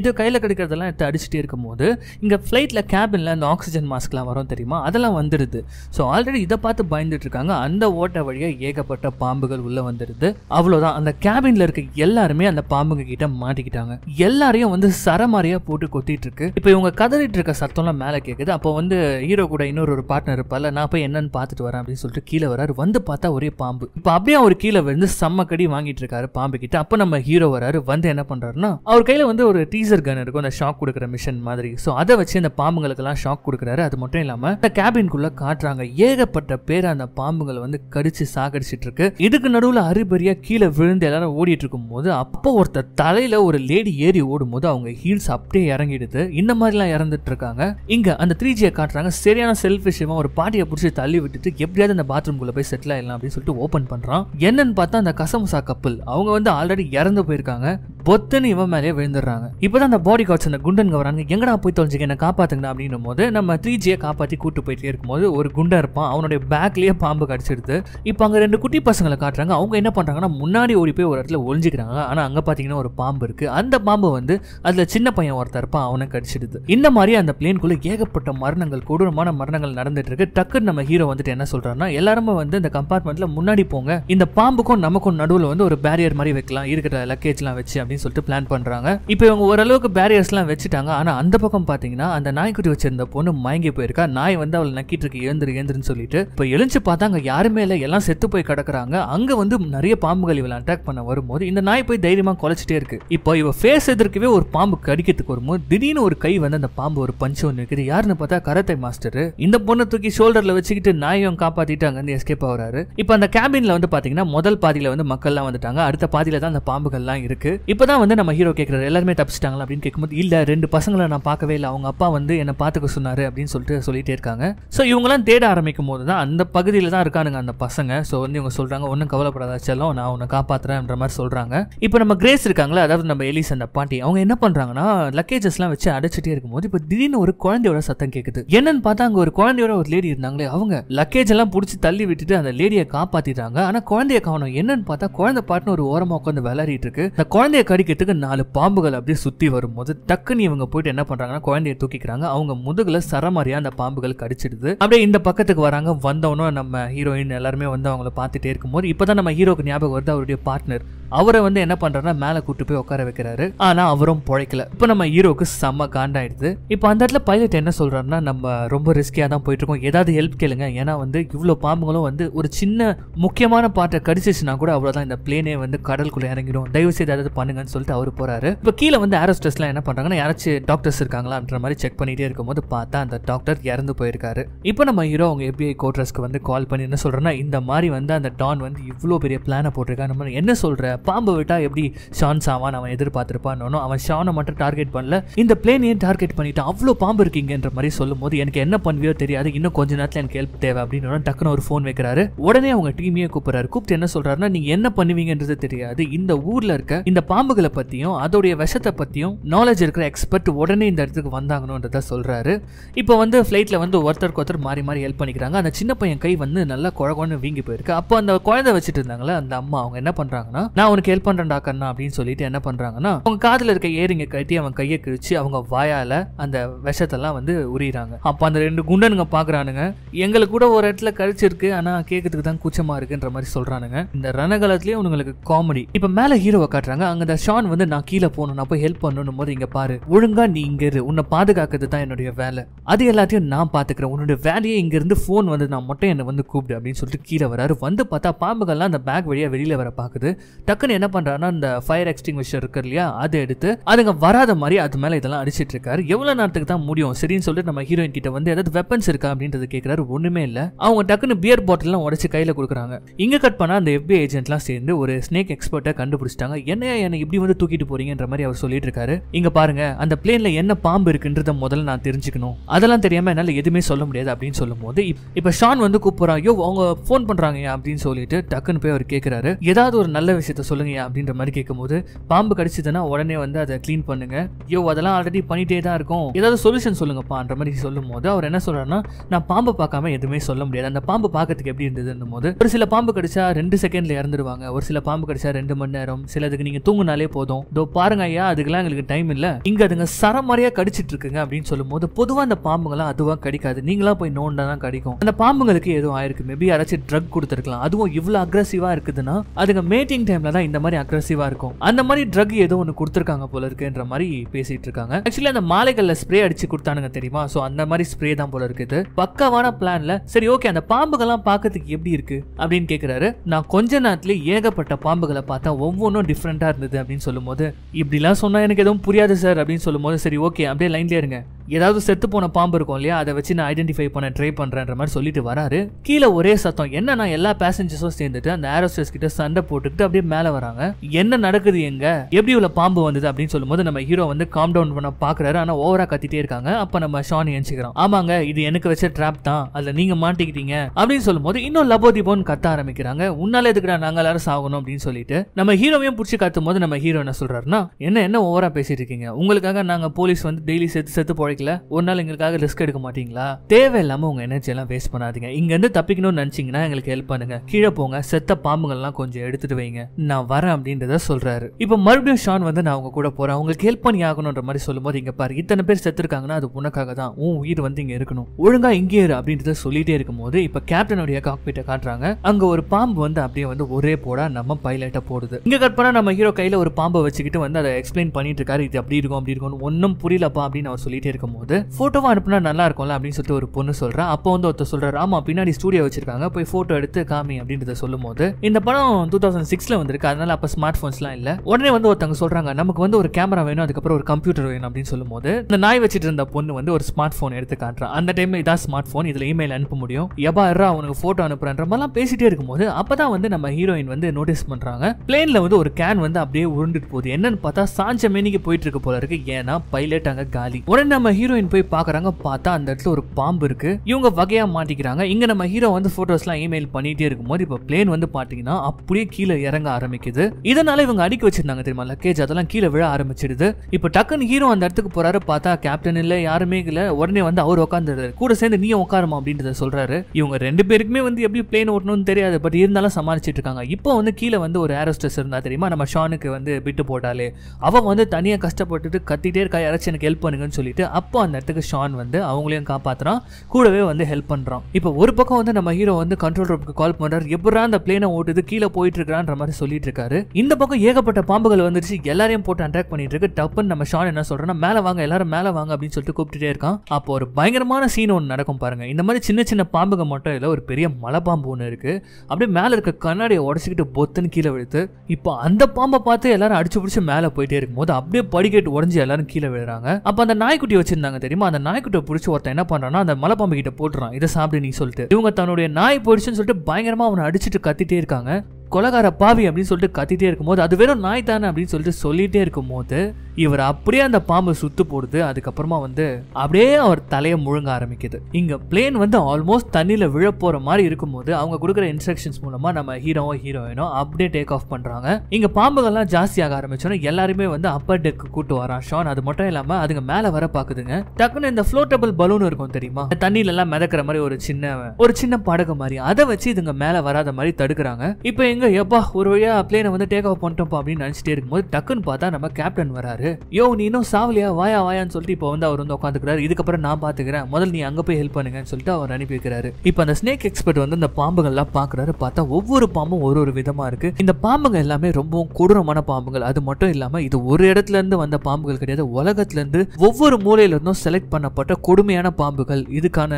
இது கையில் கிடைக்கிறதெல்லாம் மாஸ்க்லாம் எடுத்து அடிச்சுட்டே இருக்கும்போது இங்கே ஃப்ளைட்டில் கேபினில் அந்த ஆக்சிஜன் மாஸ்க்லாம் வரும் தெரியுமா அதெல்லாம் வந்துடுது ஸோ ஆல்ரெடி இதை பார்த்து பயந்துட்டு இருக்காங்க அந்த ஓட்டை வழியாக ஏகப்பட்ட பாம்புகள் உள்ளே வந்துடுது அவ்வளோதான் அந்த கேபினில் இருக்க எல்லாருமே அந்த பாம்புங்க கிட்ட மாட்டிக்கிட்டாங்க எல்லாரையும் வந்து சரமாரியாக போட்டு கொத்திட்டு இருக்கு இப்போ இவங்க கதறிட்டு இருக்க சத்தம்லாம் மேலே கேட்குது அப்போ வந்து ஹீரோ கூட இன்னொரு ஒரு பார்ட்னர் இருப்பால நான் போய் என்னன்னு பார்த்துட்டு வரேன் அப்படின்னு சொல்லிட்டு கீழே வராரு வந்து பார்த்தா ஒரே பாம்பு இப்போ அப்படியே அவர் கீழே விழுந்து செம்ம கடி வாங்கிட்டு இருக்காரு பாம்பு கிட்ட அப்போ நம்ம ஹீரோ வராரு வந்து என்ன பண்றாருன்னா அவர் கையில் வந்து ஒரு டீசர் கன் இருக்கும் அந்த ஷாக் ஷாக் கொடுக்குற மிஷன் மாதிரி ஸோ அதை வச்சு அந்த பாம்புகளுக்கெல்லாம் ஷாக் கொடுக்குறாரு அது மட்டும் இல்லாமல் அந்த கேபின்குள்ளே காட்டுறாங்க ஏகப்பட்ட பேர் அந்த பாம்புகளை வந்து கடிச்சு சாகடிச்சிட்டு இருக்கு இதுக்கு நடுவில் அரிபரியா கீழே விழுந்து எல்லாரும் ஓடிட்டு இருக்கும் போது அப்போ ஒருத்தர் தலையில ஒரு லேடி ஏறி ஓடும்போது அவங்க ஹீல்ஸ் அப்படியே இறங்கிடுது இந்த மாதிரிலாம் இறந்துட்டு இருக்காங்க இங்க அந்த த்ரீ ஜியை காட்டுறாங்க சரியான விஷயமா ஒரு பாட்டியை பிடிச்சி தள்ளி விட்டுட்டு எப்படியாவது அந்த பாத்ரூம் குள்ள போய் செட்டில் ஆயிடலாம் அப்படின்னு சொல்லிட்டு ஓப்பன் பண்றான் என்னன்னு பார்த்தா அந்த கசமுசா கப்பல் அவங்க வந்து ஆல்ரெடி இறந்து போயிருக்காங்க பொத்துன்னு இவன் மேலேயே விழுந்துடுறாங்க இப்போதான் அந்த பாடி கார்ட்ஸ் அந்த குண்டன் வராங்க எங்கடா போய் தொலைஞ்சுக்க என்ன காப்பாத்துங்க அப்படின்னும் போது நம்ம த்ரீ ஜியை காப்பாற்றி கூட்டு போயிட்டே இருக்கும்போது ஒரு குண்டா இருப்பான் அவனுடைய பேக்லேயே பாம்பு கடிச்சிடுது இப்போ அங்கே ரெண்டு குட்டி பசங்களை காட்டுறாங்க அவங்க என்ன பண்ணுறாங்கன்னா முன்னாடி ஓடி போய் ஒரு இடத்துல ஒழிஞ்சிக்கிறாங்க ஆனால் அங்கே பார்த்தீங்கன்னா ஒரு பாம்பு இருக்குது அந்த பாம்பு வந்து அதில் சின்ன பையன் ஒருத்தர் இருப்பான் அவனை கடிச்சிடுது இந்த மாதிரி அந்த பிளேன்குள்ளே ஏகப்பட்ட மரணங்கள் கொடூரமான மரணங்கள் நடந்துட்டு இருக்கு டக்குன்னு நம்ம ஹீரோ வந்துட்டு என்ன சொல்றாருன்னா எல்லாருமே வந்து இந்த கம்பார்ட்மெண்ட்ல முன்னாடி போங்க இந்த பாம்புக்கும் நமக்கும் நடுவில் வந்து ஒரு பேரியர் மாதிரி வைக்கலாம் இருக்கிற லக்கேஜ்லாம் வச்சு அப்படின்னு சொல்லிட்டு பிளான் பண்றாங்க இப்போ இவங்க ஓரளவுக்கு பேரியர்ஸ்லாம் வச்சுட்டாங்க ஆனால் அந்த பக்கம் பார்த்தீங்கன்னா அந்த நாய்க்குட்டி வச்சிருந்த பொண்ணு மயங்கி போயிருக்கா நாய் வந்து அவளை நக்கிட்டு இருக்கு எழுந்துரு எழுந்துருன்னு சொல்லிட்டு இப்போ எழுந்து பார்த்தா அங்கே யாருமே இல்லை எல்லாம் செத்து போய் கிடக்குறாங்க அங்கே வந்து நிறைய பாம்புகள் இவளை அட்டாக் பண்ண வரும்போது இந்த நாய் போய் தைரியமாக குலைச்சிட்டே இருக்கு இப்போ இவ ஃபேஸ் எதிர்க்கவே ஒரு பாம்பு கடிக்கிறதுக்கு வரும்போது திடீர்னு ஒரு கை வந்து அந்த பாம்பு ஒரு பஞ்சு ஒன்று இருக்குது யாருன்னு பார்த்தா கரத்தை மாஸ்டர் இந்த பொண்ணை தூக்கி ஷோல்டரில் வச்சுக்கிட்டு நாயும் காப்பாற்றிட்டு அங்கேருந்து எஸ்கேப் ஆகிறாரு இப்போ அந்த கேபினில் வந்து பார்த்தீங்கன்னா முதல் பாதியில் வந்து மக்கள்லாம் வந்துட்டாங்க அடுத்த பாதியில் தான் அந்த பாம்புகள்லாம் இருக்கு இப்போ தான் வந்து நம்ம ஹீரோ கேட்குறாரு எல்லாருமே தப்பிச்சிட்டாங்களா அப்படின்னு கேட்கும்போது இல்லை ரெண்டு பசங்களை நான் பார்க்கவே இல்லை அவங்க அப்பா வந்து என்னை பார்த்துக்க சொன்னார் அப்படின்னு சொல்லிட்டு சொல்லிகிட்டே இருக்காங்க ஸோ இவங்களாம் தேட ஆரம்பிக்கும் போது தான் அந்த பகுதியில் தான் இருக்கானுங்க அந்த பசங்க ஸோ வந்து இவங்க சொல்கிறாங்க ஒன்றும் கவலைப்படாத செல்லம் நான் உன்னை காப்பாற்றுறேன்ற மாதிரி சொல்கிறாங்க இப்போ நம்ம கிரேஸ் இருக்காங்களே அதாவது நம்ம எலிஸ் அந்த பாட்டி அவங்க என்ன பண்ணுறாங்கன்னா லக்கேஜஸ்லாம் வச்சு அடைச்சிட்டே இருக்கும்போது இப்போ திடீர்னு ஒரு குழந்தையோட சத்தம் கேட்குது என்னன்னு பார்த்தா அங்கே ஒரு குழந்தையோட ஒரு லேடி இருந்தாங்களே அவங்க லக்கேஜ் எல்லாம் பிடிச்சி தள்ளி விட்டுட்டு அந்த லேடியை காப்பாற்றிட்டாங்க ஆனால் குழந்தைய கவனம் என்னன்னு பார்த்தா குழந்தை பாட்டுன்னு ஒரு ஓரமாக உட்காந்து விளையாடிட்டு இருக்கு அந்த குழந்தைய கடிக்கிறதுக்கு நாலு பாம்புகள் அப்படியே சுற்றி வரும்போது டக்கு டக்குன்னு இவங்க போயிட்டு என்ன பண்றாங்கன்னா குழந்தைய தூக்கிக்கிறாங்க அவங்க முதுகுல சரமாரியா அந்த பாம்புகள் கடிச்சிடுது அப்படியே இந்த பக்கத்துக்கு வராங்க வந்தவனும் நம்ம ஹீரோயின் எல்லாருமே வந்து அவங்கள பார்த்துட்டே இருக்கும்போது இப்போதான் நம்ம ஹீரோக்கு ஞாபகம் வருது அவருடைய பார்ட்னர் அவரை வந்து என்ன பண்றாருன்னா மேல கூட்டு போய் உட்கார வைக்கிறாரு ஆனா அவரும் பிழைக்கல இப்போ நம்ம ஹீரோக்கு செம்ம காண்டாயிடுது இப்போ அந்த இடத்துல பைலட் என்ன சொல்றாருன்னா நம்ம ரொம்ப ரிஸ்கியா தான் போயிட்டு இருக்கோம் ஏதாவது ஹெல்ப் கேளுங்க ஏன்னா வந்து இவ்வளவு பாம்புகளும் வந்து ஒரு சின்ன முக்கியமான பாட்டை கடிச்சிச்சுன்னா கூட அவ்வளோதான் இந்த பிளேனே வந்து கடலுக்குள்ள இறங்கிடும் தயவு செய்து ஏதாவது பண்ணுங்கன்னு சொல்லிட்டு அவர் போறாரு இப்போ கீழே வந்து ஆரோஸ்டஸ்லாம் என்ன பண்றாங்க ஆனால் யாராச்சும் டாக்டர்ஸ் இருக்காங்களான்ற மாதிரி செக் பண்ணிகிட்டே இருக்கும்போது பார்த்தா அந்த டாக்டர் இறந்து போயிருக்காரு இப்போ நம்ம ஹீரோ அவங்க எப்பிஐ கோட்ரஸ்க்கு வந்து கால் பண்ணி என்ன சொல்கிறேன்னா இந்த மாதிரி வந்து அந்த டான் வந்து இவ்வளோ பெரிய பிளானை போட்டிருக்கா நம்ம என்ன சொல்கிற பாம்பு விட்டால் எப்படி ஷான்ஸ் ஆவான் அவன் எதிர்பார்த்துருப்பான்னு அவன் ஷானை மட்டும் டார்கெட் பண்ணல இந்த பிளேனையே டார்கெட் பண்ணிட்டு அவ்வளோ பாம்பு இருக்கீங்கன்ற மாதிரி சொல்லும்போது எனக்கு என்ன பண்ணுவியோ தெரியாது இன்னும் கொஞ்ச நேரத்தில் எனக்கு ஹெல்ப் தேவை அப்படின்னு டக்குனு ஒரு ஃபோன் வைக்கிறாரு உடனே அவங்க டீமையே கூப்பிட்றாரு கூப்பிட்டு என்ன சொல்கிறாருன்னா நீங்க என்ன பண்ணுவீங்கன்றது தெரியாது இந்த ஊர்ல இருக்க இந்த பாம்புகளை பற்றியும் அதோடைய விஷத்தை பற்றியும் நாலேஜ் இருக்கிற பண்ணுற எக்ஸ்பர்ட் உடனே இந்த இடத்துக்கு வந்தாங்கன்றத சொல்கிறாரு இப்போ வந்து ஃப்ளைட்டில் வந்து ஒருத்தருக்கு ஒருத்தர் மாறி மாறி ஹெல்ப் பண்ணிக்கிறாங்க அந்த சின்ன பையன் கை வந்து நல்லா குழகுன்னு வீங்கி போயிருக்கு அப்போ அந்த குழந்தை வச்சுட்டு இருந்தாங்களே அந்த அம்மா அவங்க என்ன பண்ணுறாங்கன்னா நான் உனக்கு ஹெல்ப் பண்ணுறேன் டாக்கண்ணா அப்படின்னு சொல்லிட்டு என்ன பண்ணுறாங்கன்னா அவங்க காதில் இருக்க ஏரிங்க கட்டி அவன் கையை கிழிச்சு அவங்க வாயால் அந்த விஷத்தெல்லாம் வந்து உரியிறாங்க அப்போ அந்த ரெண்டு குண்டனுங்க பார்க்குறானுங்க எங்களுக்கு கூட ஒரு இடத்துல கழிச்சிருக்கு ஆனால் கேட்கறதுக்கு தான் கூச்சமாக இருக்குன்ற மாதிரி சொல்கிறானுங்க இந்த ரணகாலத்துலேயே உங்களுக்கு காமெடி இப்போ மேலே ஹீரோவை காட்டுறாங்க அங்கே அந்த ஷான் வந்து நான் கீழே போகணும் நான் போய் ஹெல்ப் பண்ணணும் போது இங்கே பாரு பாரு ஒழுங்கா நீ இங்க இரு உன்னை பாதுகாக்கிறது தான் என்னுடைய வேலை அது எல்லாத்தையும் நான் பாத்துக்கிறேன் உன்னோட வேலையை இங்க இருந்து போன் வந்து நான் மட்டும் என்ன வந்து கூப்பிடு அப்படின்னு சொல்லிட்டு கீழே வராரு வந்து பார்த்தா பாம்புகள்லாம் அந்த பேக் வழியா வெளியில வர பாக்குது டக்குன்னு என்ன பண்றாருன்னா அந்த ஃபயர் எக்ஸ்டிங்விஷர் இருக்கு இல்லையா அதை எடுத்து அதுங்க வராத மாதிரி அது மேல இதெல்லாம் அடிச்சிட்டு இருக்காரு எவ்வளவு நேரத்துக்கு தான் முடியும் சரின்னு சொல்லிட்டு நம்ம ஹீரோயின் கிட்ட வந்து ஏதாவது வெப்பன்ஸ் இருக்கா அப்படின்றது கேட்கிறாரு ஒண்ணுமே இல்ல அவங்க டக்குன்னு பியர் பாட்டில்லாம் உடச்சு கையில கொடுக்குறாங்க இங்க கட் பண்ணா அந்த எஃபி ஏஜென்ட்லாம் சேர்ந்து ஒரு ஸ்னேக் எக்ஸ்பர்ட்டை கண்டுபிடிச்சிட்டாங்க என்ன என்னை இப்படி வந்து தூக்கிட்டு போறீங்கன்ற மாதிரி அவர் சொல்லிட்டு இருக்காரு இங்க பாருங்க அந்த பிளேன்ல என்ன பாம்பு இருக்குன்றத முதல்ல நான் தெரிஞ்சுக்கணும் அதெல்லாம் தெரியாம என்னால எதுவுமே சொல்ல முடியாது அப்படின்னு சொல்லும் போது இப்ப ஷான் வந்து கூப்பிடுறாங்க ஐயோ அவங்க போன் பண்றாங்க அப்படின்னு சொல்லிட்டு டக்குன்னு போய் அவர் கேட்கிறாரு ஏதாவது ஒரு நல்ல விஷயத்த சொல்லுங்க அப்படின்ற மாதிரி கேட்கும்போது பாம்பு கடிச்சதுன்னா உடனே வந்து அதை கிளீன் பண்ணுங்க ஐயோ அதெல்லாம் ஆல்ரெடி பண்ணிட்டே தான் இருக்கும் ஏதாவது சொல்யூஷன் சொல்லுங்கப்பான்ற மாதிரி சொல்லும் போது அவர் என்ன சொல்றாருன்னா நான் பாம்பு பார்க்காம எதுவுமே சொல்ல முடியாது அந்த பாம்பு பாக்கிறதுக்கு எப்படி இருந்ததுன்னு போது ஒரு சில பாம்பு கடிச்சா ரெண்டு செகண்ட்ல இறந்துருவாங்க ஒரு சில பாம்பு கடிச்சா ரெண்டு மணி நேரம் சிலதுக்கு நீங்க தூங்குனாலே போதும் இதோ பாருங்க ஐயா அதுக்கெல்லாம் எங்களுக்கு டைம் இல்ல இங்கே அதுங்க சரமாரியாக கடிச்சிட்டு இருக்குங்க அப்படின்னு சொல்லும்போது பொதுவாக அந்த பாம்புங்களாம் அதுவாக கடிக்காது நீங்களாம் போய் நோண்டா தான் கிடைக்கும் அந்த பாம்புங்களுக்கு எதுவும் ஆயிருக்கு மேபி யாராச்சும் ட்ரக் கொடுத்துருக்கலாம் அதுவும் இவ்வளோ அக்ரஸிவாக இருக்குதுன்னா அதுங்க மேட்டிங் டைமில் தான் இந்த மாதிரி அக்ரஸிவாக இருக்கும் அந்த மாதிரி ட்ரக் ஏதோ ஒன்று கொடுத்துருக்காங்க போல இருக்குன்ற மாதிரி பேசிட்டு இருக்காங்க ஆக்சுவலி அந்த மாலைகளில் ஸ்ப்ரே அடிச்சு கொடுத்தானுங்க தெரியுமா ஸோ அந்த மாதிரி ஸ்ப்ரே தான் போல இருக்குது பக்கவான பிளான்ல சரி ஓகே அந்த பாம்புகள்லாம் பார்க்கறதுக்கு எப்படி இருக்கு அப்படின்னு கேட்குறாரு நான் கொஞ்ச நேரத்துல ஏகப்பட்ட பாம்புகளை பார்த்தா ஒவ்வொன்றும் டிஃப்ரெண்டாக இருந்தது அப்படின்னு சொல்லும்போது இப்படிலாம் சொன்னால் எனக்கு எதுவும் புரியாது சார் அப்படின்னு சொல்லும்போது சரி ஓகே அப்படியே லைன்லேயே இருங்க ஏதாவது செத்து போன பாம்பு இருக்கும் இல்லையா அதை வச்சு நான் ஐடென்டிஃபை பண்ண ட்ரை பண்றேன்ற மாதிரி சொல்லிட்டு வராரு கீழே ஒரே சத்தம் என்னன்னா எல்லா பேசஞ்சர்ஸும் சேர்ந்துட்டு அந்த ஏரோஸ்டர்ஸ் கிட்ட சண்டை போட்டுக்கிட்டு அப்படியே மேலே வராங்க என்ன நடக்குது எங்க எப்படி உள்ள பாம்பு வந்தது அப்படின்னு சொல்லும்போது நம்ம ஹீரோ வந்து காம் டவுன் பண்ண பாக்குறாரு ஆனால் ஓவராக கத்திட்டே இருக்காங்க அப்போ நம்ம ஷான் எழுச்சிக்கிறோம் ஆமாங்க இது எனக்கு வச்ச ட்ராப் தான் அதில் நீங்கள் மாட்டிக்கிட்டீங்க அப்படின்னு சொல்லும்போது இன்னும் லபோதிபோன் கத்த ஆரம்பிக்கிறாங்க உன்னால எதுக்குடா நாங்க எல்லாரும் சாகணும் அப்படின்னு சொல்லிட்டு நம்ம ஹீரோவையும் பிடிச்சி கத்தும் போது நம்ம ஹீரோ என்ன சொல்றாருன்னா என்ன என்ன ஓவரா பேசிட்டு இருக்கீங்க உங்களுக்காக நாங்க போலீஸ் வந்து டெய்லி செத்து செத்து பழைக்கலாம் இருக்குல்ல ஒரு நாள் எங்களுக்காக ரிஸ்க் எடுக்க மாட்டீங்களா தேவையில்லாம உங்க எனர்ஜி எல்லாம் வேஸ்ட் பண்ணாதீங்க இங்க இருந்து தப்பிக்கணும்னு நினைச்சீங்கன்னா எங்களுக்கு ஹெல்ப் பண்ணுங்க கீழே போங்க செத்த எல்லாம் கொஞ்சம் எடுத்துட்டு வைங்க நான் வரேன் அப்படின்றத சொல்றாரு இப்ப மறுபடியும் ஷான் வந்து நான் அவங்க கூட போறேன் உங்களுக்கு ஹெல்ப் பண்ணி ஆகணும்ன்ற மாதிரி சொல்லும்போது இங்க பாரு இத்தனை பேர் செத்து இருக்காங்கன்னா அது உனக்காக தான் உன் உயிர் வந்து இங்க இருக்கணும் ஒழுங்கா இங்கே இரு அப்படின்றத சொல்லிட்டே இருக்கும்போது இப்ப கேப்டனுடைய காக்பீட்டை காட்டுறாங்க அங்க ஒரு பாம்பு வந்து அப்படியே வந்து ஒரே போடா நம்ம பைலட்டை போடுது இங்க கட் பண்ணா நம்ம ஹீரோ கையில ஒரு பாம்பை வச்சுக்கிட்டு வந்து அதை எக்ஸ்பிளைன் பண்ணிட்டு இருக்காரு இது அப்படி இருக்கும் அப்படி இருக்கும் ஒன்னும் புரியலப்பா அப்படின்னு அவர் சொல்லிட்டே இருக்காரு இருக்கும் போது ஃபோட்டோவா அனுப்புனா நல்லா இருக்கும்ல அப்படின்னு சொல்லிட்டு ஒரு பொண்ணு சொல்றா அப்போ வந்து ஒருத்தர் சொல்றாரு ஆமா பின்னாடி ஸ்டூடியோ வச்சிருக்காங்க போய் போட்டோ எடுத்து காமி அப்படின்றத சொல்லும் போது இந்த படம் டூ தௌசண்ட் சிக்ஸ்ல வந்திருக்கு அதனால அப்ப ஸ்மார்ட் போன்ஸ்லாம் இல்ல உடனே வந்து ஒருத்தவங்க சொல்றாங்க நமக்கு வந்து ஒரு கேமரா வேணும் அதுக்கப்புறம் ஒரு கம்ப்யூட்டர் வேணும் அப்படின்னு சொல்லும் போது இந்த நாய் வச்சிட்டு இருந்த பொண்ணு வந்து ஒரு ஸ்மார்ட் போன் எடுத்து காட்டுறா அந்த டைம்ல இதான் ஸ்மார்ட் போன் இதுல இமெயில் அனுப்ப முடியும் எபா இருறா அவனுக்கு போட்டோ அனுப்புறன்ற மாதிரிலாம் பேசிட்டே போது அப்பதான் வந்து நம்ம ஹீரோயின் வந்து நோட்டீஸ் பண்றாங்க பிளேன்ல வந்து ஒரு கேன் வந்து அப்படியே உருண்டுட்டு போகுது என்னன்னு பார்த்தா சாஞ்ச மேனிக்கு போயிட்டு இருக்க போல இருக்கு ஏன்னா பைலட் அங்க காலி உடனே நம்ம ஹீரோயின் போய் பாக்குறாங்க பார்த்தா அந்த இடத்துல ஒரு பாம்பு இருக்கு இவங்க வகையா மாட்டிக்கிறாங்க இங்க நம்ம ஹீரோ வந்து போட்டோஸ்லாம் இமெயில் பண்ணிட்டே இருக்கும்போது இப்போ பிளேன் வந்து பாத்தீங்கன்னா அப்படியே கீழே இறங்க ஆரம்பிக்குது இதனால இவங்க அடிக்க வச்சிருந்தாங்க தெரியுமா லக்கேஜ் அதெல்லாம் கீழே விழ ஆரம்பிச்சிடுது இப்போ டக்குன்னு ஹீரோ அந்த இடத்துக்கு போறாரு பார்த்தா கேப்டன் இல்ல யாருமே இல்ல உடனே வந்து அவர் உட்காந்துரு கூட சேர்ந்து நீ உட்காருமா அப்படின்றத சொல்றாரு இவங்க ரெண்டு பேருக்குமே வந்து எப்படி பிளேன் ஓட்டணும்னு தெரியாது பட் இருந்தாலும் சமாளிச்சிட்டு இருக்காங்க இப்போ வந்து கீழே வந்து ஒரு ஏரோஸ்டஸ் இருந்தா தெரியுமா நம்ம ஷானுக்கு வந்து பிட்டு போட்டாலே அவன் வந்து தனியா கஷ்டப்பட்டுட்டு கத்திட்டே இருக்கா யாராச்சும் எனக்கு ஹெல்ப் பண்ணுங்கன்னு சொல்லிட்டு அப்போ அந்த இடத்துக்கு ஷான் வந்து அவங்களையும் காப்பாற்றுறான் கூடவே வந்து ஹெல்ப் பண்ணுறான் இப்போ ஒரு பக்கம் வந்து நம்ம ஹீரோ வந்து கண்ட்ரோல் ரூமுக்கு கால் பண்ணுறாரு எப்படா அந்த பிளேனை ஓட்டுது கீழே போயிட்டு இருக்கான்ற மாதிரி சொல்லிட்டு இருக்காரு இந்த பக்கம் ஏகப்பட்ட பாம்புகள் வந்துருச்சு எல்லாரையும் போட்டு அட்டாக் பண்ணிட்டு இருக்கு டப்புன்னு நம்ம ஷான் என்ன சொல்றேன்னா மேலே வாங்க எல்லாரும் மேலே வாங்க அப்படின்னு சொல்லிட்டு கூப்பிட்டுட்டே இருக்கான் அப்போ ஒரு பயங்கரமான சீன் ஒன்று நடக்கும் பாருங்க இந்த மாதிரி சின்ன சின்ன பாம்புகள் மட்டும் இல்லை ஒரு பெரிய மலை பாம்பு ஒன்று இருக்கு அப்படியே மேலே இருக்க கண்ணாடியை உடச்சிக்கிட்டு பொத்துன்னு கீழே விழுத்து இப்போ அந்த பாம்பை பார்த்து எல்லாரும் அடிச்சு பிடிச்சி மேலே போயிட்டே இருக்கும் போது அப்படியே படிக்கட்டு உடஞ்சி எல்லாரும் கீழே விழுறாங்க அப்போ அந்த நாய்க்குட்டி வச்சு வச்சிருந்தாங்க தெரியுமா அந்த நாய்க்குட்டை பிடிச்சி ஒருத்தன் என்ன பண்றான்னா அந்த மலைப்பாம்பு கிட்ட போட்டுறான் இதை சாப்பிடு நீ சொல்லிட்டு இவங்க தன்னுடைய நாய் பொடிச்சுன்னு சொல்லிட்டு பயங்கரமா அவனை அடிச்சுட்டு கத்திட்டே இருக்காங்க கொலகார பாவி அப்படின்னு சொல்லிட்டு கத்திட்டே இருக்கும்போது அது வெறும் நாய் தானே அப்படின்னு சொல்லிட்டு சொல்லிட்டே இருக்கும்போது இவர் அப்படியே அந்த பாம்பு சுத்து போடுது அதுக்கப்புறமா வந்து அப்படியே அவர் தலையை முழுங்க ஆரம்பிக்குது இங்க பிளேன் வந்து ஆல்மோஸ்ட் தண்ணியில விழ போற மாதிரி இருக்கும்போது அவங்க கொடுக்குற இன்ஸ்ட்ரக்ஷன்ஸ் மூலமா நம்ம ஹீரோவோ ஹீரோயினோ அப்படியே டேக் ஆஃப் பண்றாங்க இங்க பாம்புகள்லாம் ஜாஸ்தியாக ஆரம்பிச்சோன்னா எல்லாருமே வந்து அப்பர் டெக் கூட்டு வரான் ஷான் அது மட்டும் இல்லாம அதுங்க மேல வர பாக்குதுங்க டக்குன்னு இந்த ஃப்ளோட்டபிள் பலூன் இருக்கும் தெரியுமா தண்ணியில எல்லாம் மிதக்கிற மாதிரி ஒரு சின்ன ஒரு சின்ன படகு மாதிரி அதை வச்சு இதுங்க மேல வராத மாதிரி தடுக்கிறாங்க இப்போ எங்க இவங்க எப்பா ஒரு வழியா பிளேனை வந்து டேக் ஆஃப் பண்ணிட்டோம்ப்பா அப்படின்னு நினச்சிட்டே இருக்கும்போது டக்குன்னு பார்த்தா நம்ம கேப்டன் வராரு யோ நீ இன்னும் சாவலியா வாயா வாயான்னு சொல்லிட்டு இப்போ வந்து அவர் வந்து உட்காந்துக்கிறாரு இதுக்கப்புறம் நான் பாத்துக்கிறேன் முதல் நீ அங்க போய் ஹெல்ப் பண்ணுங்கன்னு சொல்லிட்டு அவர் அனுப்பி வைக்கிறாரு இப்போ அந்த ஸ்னேக் எக்ஸ்பர்ட் வந்து இந்த பாம்புகள்லாம் பாக்குறாரு பார்த்தா ஒவ்வொரு பாம்பும் ஒரு ஒரு விதமா இருக்கு இந்த பாம்புங்க எல்லாமே ரொம்பவும் கொடூரமான பாம்புகள் அது மட்டும் இல்லாம இது ஒரு இடத்துல இருந்து வந்த பாம்புகள் கிடையாது உலகத்துல இருந்து ஒவ்வொரு மூலையில இருந்தும் செலக்ட் பண்ணப்பட்ட கொடுமையான பாம்புகள் இதுக்கான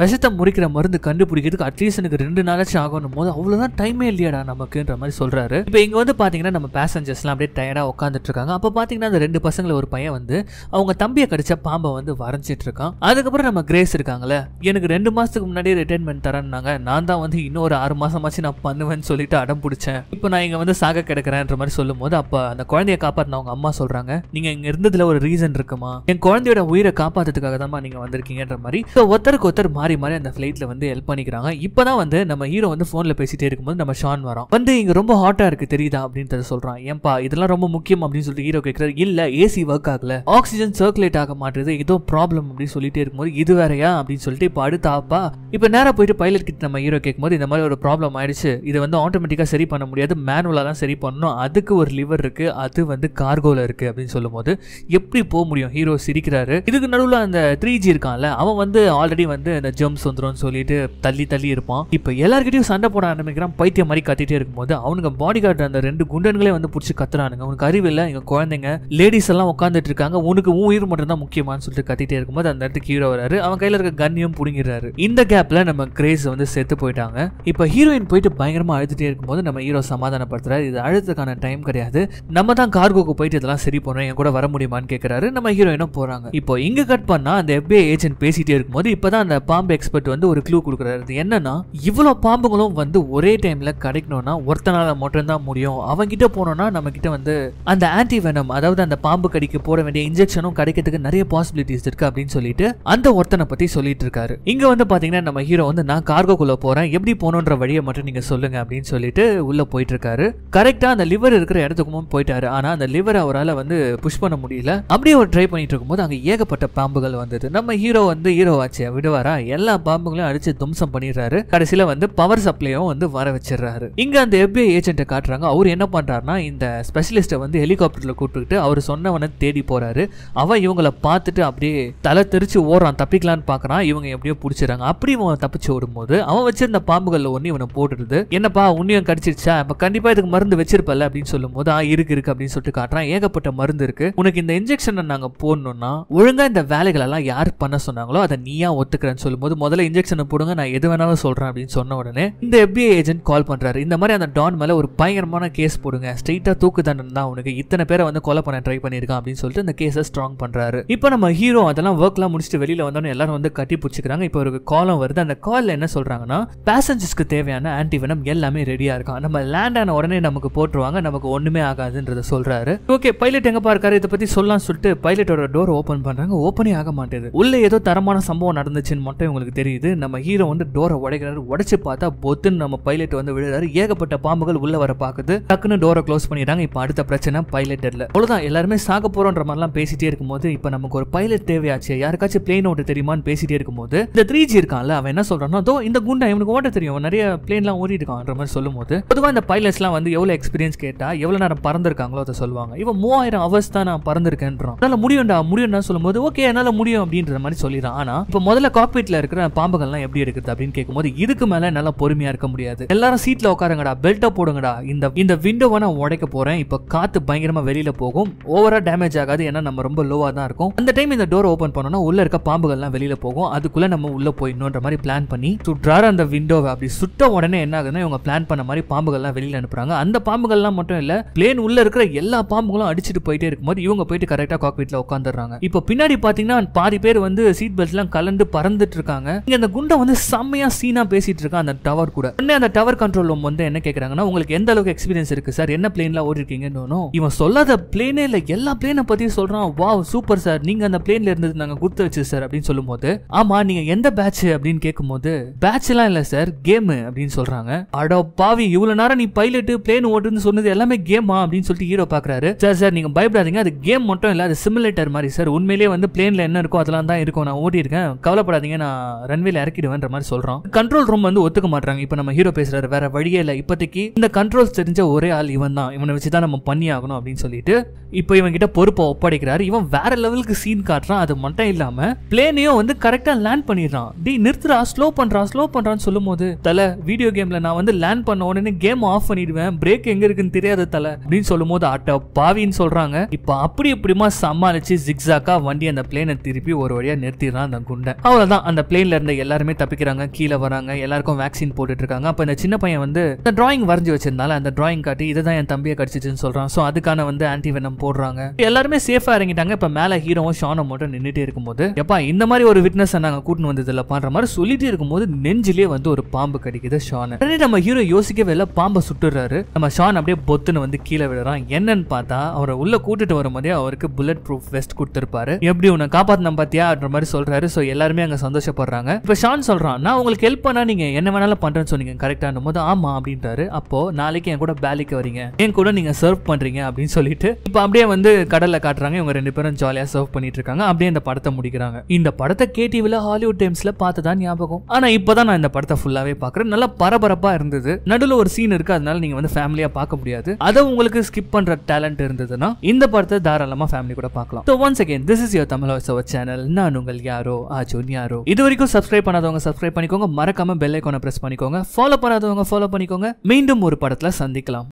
விஷத்தை முறிக்கிற மருந்து கண்டுபிடிக்கிறதுக்கு அட்லீஸ்ட் எனக்கு ரெண்டு நாளாச்சும் ஆகணும் போது அவ்வளவுதான் டைமே இல்லையாடா நம்ம நமக்குன்ற மாதிரி சொல்கிறாரு இப்போ இங்கே வந்து பார்த்தீங்கன்னா நம்ம பேசஞ்சர்ஸ்லாம் அப்படியே டயர்டாக உட்காந்துட்டு இருக்காங்க அப்போ பாத்தீங்கன்னா அந்த ரெண்டு பசங்களை ஒரு பையன் வந்து அவங்க தம்பியை கடிச்ச பாம்பை வந்து வரைஞ்சிட்டு இருக்கான் அதுக்கப்புறம் நம்ம கிரேஸ் இருக்காங்களே எனக்கு ரெண்டு மாதத்துக்கு முன்னாடி ரிட்டைர்மெண்ட் தரேன்னாங்க நான் தான் வந்து இன்னும் ஒரு ஆறு மாதமாச்சு நான் பண்ணுவேன்னு சொல்லிட்டு அடம் பிடிச்சேன் இப்போ நான் இங்கே வந்து சாக கிடைக்கிறேன்ற மாதிரி சொல்லும் போது அப்போ அந்த குழந்தைய காப்பாத்தின அவங்க அம்மா சொல்கிறாங்க நீங்கள் இங்கே இருந்ததில் ஒரு ரீசன் இருக்குமா என் குழந்தையோட உயிரை காப்பாற்றுறதுக்காக தான் நீங்கள் வந்திருக்கீங்கன்ற மாதிரி ஒருத்தருக்கு ஒருத்தர் மாறி மாறி அந்த ஃப்ளைட்டில் வந்து ஹெல்ப் பண்ணிக்கிறாங்க இப்போ தான் வந்து நம்ம ஹீரோ வந்து ஃபோனில் பேசிகிட்டே இருக்கும்போது நம்ம ஷான் வரோம் சொல்கிறான் வந்து இங்கே ரொம்ப ஹாட்டாக இருக்குது தெரியுதா அப்படின்றத சொல்கிறான் ஏன்பா இதெல்லாம் ரொம்ப முக்கியம் அப்படின்னு சொல்லிட்டு ஹீரோ கேட்குறாரு இல்லை ஏசி ஒர்க் ஆகல ஆக்சிஜன் சர்க்குலேட் ஆக மாட்டேது ஏதோ ப்ராப்ளம் அப்படின்னு சொல்லிட்டே இருக்கும்போது இது வேறையா அப்படின்னு சொல்லிட்டு இப்போ அடுத்த ஆப்பா இப்போ நேராக போயிட்டு பைலட் கிட்ட நம்ம ஹீரோ கேட்கும்போது இந்த மாதிரி ஒரு ப்ராப்ளம் ஆயிடுச்சு இதை வந்து ஆட்டோமேட்டிக்காக சரி பண்ண முடியாது மேனுவலாக தான் சரி பண்ணணும் அதுக்கு ஒரு லிவர் இருக்குது அது வந்து கார்கோவில் இருக்குது அப்படின்னு சொல்லும்போது எப்படி போக முடியும் ஹீரோ சிரிக்கிறாரு இதுக்கு நடுவில் அந்த த்ரீ ஜி இருக்கான்ல அவன் வந்து ஆல்ரெடி வந்து அந்த ஜெம்ஸ் வந்துடும் சொல்லிட்டு தள்ளி தள்ளி இருப்பான் இப்போ எல்லாருக்கிட்டையும் சண்டை போட ஆரம்பிக்கிறான் பைத்தியம் மாதிரி கத்திட்டே இருக்கும் இருக்கும்போது அவனுங்க பாடி கார்டு அந்த ரெண்டு குண்டன்களே வந்து பிடிச்சி கத்துறானுங்க உனக்கு அறிவு இல்லை எங்கள் குழந்தைங்க லேடிஸ் எல்லாம் உட்காந்துட்டு இருக்காங்க உனக்கு உயிர் மட்டும் தான் முக்கியமானு சொல்லிட்டு கத்திட்டே இருக்கும்போது அந்த இடத்துக்கு ஹீரோ வராரு அவன் கையில் இருக்க கண்ணியும் பிடிங்கிறாரு இந்த கேப்ல நம்ம கிரேஸ் வந்து செத்து போயிட்டாங்க இப்போ ஹீரோயின் போயிட்டு பயங்கரமாக அழுதுட்டே இருக்கும்போது நம்ம ஹீரோ சமாதானப்படுத்துறாரு இது அழுதுக்கான டைம் கிடையாது நம்ம தான் கார்கோக்கு போயிட்டு இதெல்லாம் சரி பண்ணுறோம் என் கூட வர முடியுமான்னு கேட்குறாரு நம்ம ஹீரோயினும் போகிறாங்க இப்போ இங்க கட் பண்ணால் அந்த எஃபிஐ ஏஜென்ட் பேசிகிட்டே இருக்கும்போது இப்போ தான் அந்த பாம்பு எக்ஸ்பர்ட் வந்து ஒரு க்ளூ கொடுக்குறாரு என்னன்னா இவ்வளோ பாம்புகளும் வந்து ஒரே டைமில் கிடைக்கணும் ஒருத்தனால மட்டும் மட்டும்தான் முடியும் அவங்கிட்ட போனோம்னா கிட்ட வந்து அந்த ஆன்டி வெனம் அதாவது அந்த பாம்பு கடிக்கு போட வேண்டிய இன்ஜெக்ஷனும் கிடைக்கிறதுக்கு நிறைய பாசிபிலிட்டிஸ் இருக்கு அப்படின்னு சொல்லிட்டு அந்த ஒருத்தனை பற்றி சொல்லிட்டு இருக்காரு இங்கே வந்து பாத்தீங்கன்னா நம்ம ஹீரோ வந்து நான் கார்கோக்குள்ளே போகிறேன் எப்படி போகணுன்ற வழியை மட்டும் நீங்கள் சொல்லுங்க அப்படின்னு சொல்லிட்டு உள்ளே போயிட்டு இருக்காரு கரெக்டாக அந்த லிவர் இருக்கிற இடத்துக்கும் போயிட்டாரு ஆனால் அந்த லிவர் அவரால் வந்து புஷ் பண்ண முடியல அப்படியே அவர் ட்ரை பண்ணிட்டு இருக்கும்போது அங்கே ஏகப்பட்ட பாம்புகள் வந்தது நம்ம ஹீரோ வந்து ஹீரோ ஆச்சு விடுவாரா எல்லா பாம்புகளையும் அடிச்சு தும்சம் பண்ணிடுறாரு கடைசியில் வந்து பவர் சப்ளையும் வந்து வர வச்சிடுறாரு இங்க இங்கே அந்த எஃபிஐ ஏஜென்ட்டை காட்டுறாங்க அவர் என்ன பண்ணுறாருனா இந்த ஸ்பெஷலிஸ்ட்டை வந்து ஹெலிகாப்டரில் கூப்பிட்டுக்கிட்டு அவர் சொன்னவனை தேடி போகிறாரு அவன் இவங்களை பார்த்துட்டு அப்படியே தலை தெரிச்சு ஓடுறான் தப்பிக்கலான்னு பார்க்குறான் இவங்க எப்படியோ பிடிச்சிடறாங்க அப்படி இவன் தப்பிச்சு ஓடும்போது அவன் வச்சிருந்த பாம்புகளில் ஒன்று இவனை போட்டுடுது என்னப்பா உன்னியும் கடிச்சிருச்சா இப்போ கண்டிப்பாக இதுக்கு மருந்து வச்சிருப்பல அப்படின்னு சொல்லும்போது ஆ இருக்கு இருக்கு அப்படின்னு சொல்லிட்டு காட்டுறான் ஏகப்பட்ட மருந்து இருக்குது உனக்கு இந்த இன்ஜெக்ஷனை நாங்கள் போடணும்னா ஒழுங்காக இந்த வேலைகளெல்லாம் யார் பண்ண சொன்னாங்களோ அதை நீயா ஒத்துக்கிறேன்னு சொல்லும்போது முதல்ல இன்ஜெக்ஷனை போடுங்க நான் எது வேணாலும் சொல்கிறேன் அப்படின்னு சொன்ன உடனே இந்த எஃபிஐ ஏஜென்ட் கால் பண்ணுறாரு இந்த மாதிரி மாதிரி அந்த டான் மேலே ஒரு பயங்கரமான கேஸ் போடுங்க ஸ்ட்ரெயிட்டாக தூக்கு தண்டனை தான் அவனுக்கு இத்தனை பேரை வந்து கொலை பண்ண ட்ரை பண்ணியிருக்கான் அப்படின்னு சொல்லிட்டு அந்த கேஸை ஸ்ட்ராங் பண்ணுறாரு இப்போ நம்ம ஹீரோ அதெல்லாம் ஒர்க்லாம் முடிச்சுட்டு வெளியில் வந்தோன்னு எல்லாரும் வந்து கட்டி பிடிச்சிக்கிறாங்க இப்போ ஒரு காலம் வருது அந்த காலில் என்ன சொல்கிறாங்கன்னா பேசஞ்சர்ஸ்க்கு தேவையான ஆன்டிவெனம் எல்லாமே ரெடியாக இருக்கும் நம்ம லேண்ட் ஆன உடனே நமக்கு போட்டுருவாங்க நமக்கு ஒன்றுமே ஆகாதுன்றத சொல்கிறாரு ஓகே பைலட் எங்கே பார்க்காரு இதை பற்றி சொல்லலாம் சொல்லிட்டு பைலட்டோட டோர் ஓப்பன் பண்ணுறாங்க ஓப்பனே ஆக மாட்டேது உள்ளே ஏதோ தரமான சம்பவம் நடந்துச்சுன்னு மட்டும் உங்களுக்கு தெரியுது நம்ம ஹீரோ வந்து டோரை உடைக்கிறாரு உடச்சு பார்த்தா பொத்துன்னு நம்ம பைலட் வந்து விழுறாரு ஏக ஏகப்பட்ட பாம்புகள் உள்ள வர பாக்குது டக்குன்னு டோரை க்ளோஸ் பண்ணிடுறாங்க இப்போ அடுத்த பிரச்சனை பைலட்டர்ல அவ்வளவுதான் எல்லாருமே சாக போறோன்ற மாதிரிலாம் பேசிட்டே இருக்கும்போது இப்போ நமக்கு ஒரு பைலட் தேவையாச்சு யாருக்காச்சும் பிளேன் ஓட்ட தெரியுமான்னு பேசிட்டே இருக்கும்போது இந்த த்ரீ ஜி இருக்கான்ல அவன் என்ன சொல்றான்னா தோ இந்த குண்டா இவனுக்கு ஓட்ட தெரியும் நிறைய பிளேன்லாம் ஓடி இருக்கான்ற மாதிரி சொல்லும் போது பொதுவாக இந்த பைலட்ஸ்லாம் வந்து எவ்வளோ எக்ஸ்பீரியன்ஸ் கேட்டா எவ்வளோ நேரம் பறந்துருக்காங்களோ அதை சொல்லுவாங்க இவன் மூவாயிரம் அவர்ஸ் தான் நான் பறந்துருக்கேன்றான் அதனால முடியும்டா முடியும்டா சொல்லும்போது ஓகே என்னால் முடியும் அப்படின்ற மாதிரி சொல்லிடுறான் ஆனா இப்போ முதல்ல காக்பீட்ல இருக்கிற பாம்புகள்லாம் எப்படி இருக்குது அப்படின்னு கேட்கும்போது இதுக்கு மேல நல்லா பொறுமையா இருக்க முடியாது எல்லாரும் சீட்ல உட்காரங்க போடுங்கடா பெல்ட்டை போடுங்கடா இந்த இந்த விண்டோவை நான் உடைக்க போகிறேன் இப்போ காற்று பயங்கரமாக வெளியில் போகும் ஓவராக டேமேஜ் ஆகாது ஏன்னா நம்ம ரொம்ப லோவாக தான் இருக்கும் அந்த டைம் இந்த டோர் ஓப்பன் பண்ணோம்னா உள்ளே இருக்க பாம்புகள்லாம் வெளியில் போகும் அதுக்குள்ளே நம்ம உள்ளே போயிடணுன்ற மாதிரி பிளான் பண்ணி சுற்றார அந்த விண்டோவை அப்படி சுட்ட உடனே என்ன ஆகுதுன்னா இவங்க பிளான் பண்ண மாதிரி பாம்புகள்லாம் வெளியில் அனுப்புறாங்க அந்த பாம்புகள்லாம் மட்டும் இல்லை பிளேன் உள்ளே இருக்கிற எல்லா பாம்புகளும் அடிச்சுட்டு போயிட்டே இருக்கும்போது இவங்க போயிட்டு கரெக்டாக காக்வீட்டில் உட்காந்துடுறாங்க இப்போ பின்னாடி பார்த்தீங்கன்னா பாதி பேர் வந்து சீட் பெல்ட்லாம் கலந்து பறந்துட்டு இருக்காங்க இங்க அந்த குண்டை வந்து செம்மையா சீனா பேசிட்டு இருக்கான் அந்த டவர் கூட உடனே அந்த டவர் கண்ட்ரோல் ரூம் வந்து என்ன என்ன கேட்குறாங்கன்னா உங்களுக்கு எந்த அளவுக்கு எக்ஸ்பீரியன்ஸ் இருக்கு சார் என்ன பிளேன்லாம் ஓடிருக்கீங்கன்னு இவன் சொல்லாத பிளேனே இல்லை எல்லா பிளேனை பற்றி சொல்றான் வா சூப்பர் சார் நீங்க அந்த பிளேனில் இருந்தது நாங்கள் கொடுத்து வச்சு சார் அப்படின்னு சொல்லும்போது ஆமா நீங்க எந்த பேட்ச் அப்படின்னு கேட்கும்போது பேட்ச் எல்லாம் இல்லை சார் கேமு அப்படின்னு சொல்றாங்க அடோ பாவி இவ்வளோ நேரம் நீ பைலட்டு பிளேன் ஓட்டுன்னு சொன்னது எல்லாமே கேமா அப்படின்னு சொல்லிட்டு ஹீரோ பார்க்குறாரு சார் சார் நீங்க பயப்படாதீங்க அது கேம் மட்டும் இல்லை அது சிமுலேட்டர் மாதிரி சார் உண்மையிலேயே வந்து பிளேனில் என்ன இருக்கோ அதெல்லாம் தான் இருக்கும் நான் ஓட்டியிருக்கேன் கவலைப்படாதீங்க நான் ரன்வேல இறக்கிடுவேன்ற மாதிரி சொல்கிறோம் கண்ட்ரோல் ரூம் வந்து ஒத்துக்க மாட்டாங்க இப்போ நம்ம ஹீரோ பேசுகிறாரு வேற வழியே இல்லை இப்போதைக்கு இந்த கண்ட்ரோல்ஸ் தெரிஞ்ச ஒரே ஆள் இவன் தான் இவனை வச்சு தான் நம்ம பண்ணி ஆகணும் அப்படின்னு சொல்லிட்டு இப்போ இவன் கிட்ட பொறுப்பை ஒப்படைக்கிறாரு இவன் வேற லெவலுக்கு சீன் காட்டுறான் அது மட்டும் இல்லாம பிளேனையும் வந்து கரெக்டா லேண்ட் பண்ணிடுறான் டி நிறுத்துறா ஸ்லோ பண்றான் ஸ்லோ பண்றான்னு சொல்லும் போது தலை வீடியோ கேம்ல நான் வந்து லேண்ட் பண்ண உடனே கேம் ஆஃப் பண்ணிடுவேன் பிரேக் எங்க இருக்குன்னு தெரியாது தலை அப்படின்னு சொல்லும் போது அட்ட பாவின்னு சொல்றாங்க இப்போ அப்படி இப்படிமா சமாளிச்சு ஜிக்ஸாக்கா வண்டி அந்த பிளேனை திருப்பி ஒரு வழியா நிறுத்திடுறான் அந்த குண்டை அவ்வளவுதான் அந்த பிளேன்ல இருந்த எல்லாருமே தப்பிக்கிறாங்க கீழே வராங்க எல்லாருக்கும் வேக்சின் போட்டுட்டு இருக்காங்க அப்ப இந்த சின்ன பையன் வந்து இந்த டிராயிங் வரைஞ்சி வச்சிருந்தால அந்த டிராயிங் காட்டி இதுதான் என் தம்பியை கடிச்சிச்சுன்னு சொல்றான் ஸோ அதுக்கான வந்து ஆன்டி வெனம் போடுறாங்க எல்லாருமே சேஃபா இறங்கிட்டாங்க இப்போ மேல ஹீரோவும் ஷானும் மட்டும் நின்றுட்டே இருக்கும்போது எப்பா இந்த மாதிரி ஒரு விட்னஸ் நாங்க கூட்டு வந்தது பண்ற மாதிரி சொல்லிட்டே இருக்கும்போது நெஞ்சிலே வந்து ஒரு பாம்பு கடிக்குது ஷானே நம்ம ஹீரோ யோசிக்கவே இல்லை பாம்பை சுட்டுறாரு நம்ம ஷான் அப்படியே பொத்துன்னு வந்து கீழே விடுறான் என்னன்னு பார்த்தா அவரை உள்ள கூட்டிட்டு வரும்போதே அவருக்கு புல்லட் ப்ரூஃப் வெஸ்ட் கொடுத்துருப்பாரு எப்படி உன்னை காப்பாத்தின அப்படின்ற மாதிரி சொல்றாரு ஸோ எல்லாருமே அங்க சந்தோஷப்படுறாங்க இப்ப ஷான் சொல்றான் நான் உங்களுக்கு ஹெல்ப் பண்ணா நீங்க என்ன வேணாலும் பண்றேன்னு சொன்னீங்க கரெக்டான போது ஆமா அப்படின்னு அப்படின்றாரு அப்போ நாளைக்கு என் கூட பேலிக்கு வரீங்க என் கூட நீங்க சர்வ் பண்றீங்க அப்படின்னு சொல்லிட்டு இப்ப அப்படியே வந்து கடல்ல காட்டுறாங்க இவங்க ரெண்டு பேரும் ஜாலியா சர்வ் பண்ணிட்டு இருக்காங்க அப்படியே இந்த படத்தை முடிக்கிறாங்க இந்த படத்தை கேடிவில ஹாலிவுட் டைம்ஸ்ல பார்த்ததான் ஞாபகம் ஆனா இப்பதான் நான் இந்த படத்தை ஃபுல்லாவே பாக்குறேன் நல்லா பரபரப்பா இருந்தது நடுவில் ஒரு சீன் இருக்கு அதனால நீங்க வந்து ஃபேமிலியா பார்க்க முடியாது அதை உங்களுக்கு ஸ்கிப் பண்ற டேலண்ட் இருந்ததுன்னா இந்த படத்தை தாராளமா ஃபேமிலி கூட பார்க்கலாம் once again this is your Tamil voice over channel நான் உங்கள் யாரோ ஆஜோன் யாரோ இது வரைக்கும் சப்ஸ்கிரைப் பண்ணாதவங்க சப்ஸ்கிரைப் பண்ணிக்கோங்க மறக்காம பெல் ஐக்கான பிரஸ் பண்ணிக்கோங்க ஃபாலோ பண்ணாதவங்க ஃபாலோ பண்ணிக்கோங்க மீண்டும் ஒரு படத்தில் சந்திக்கலாம்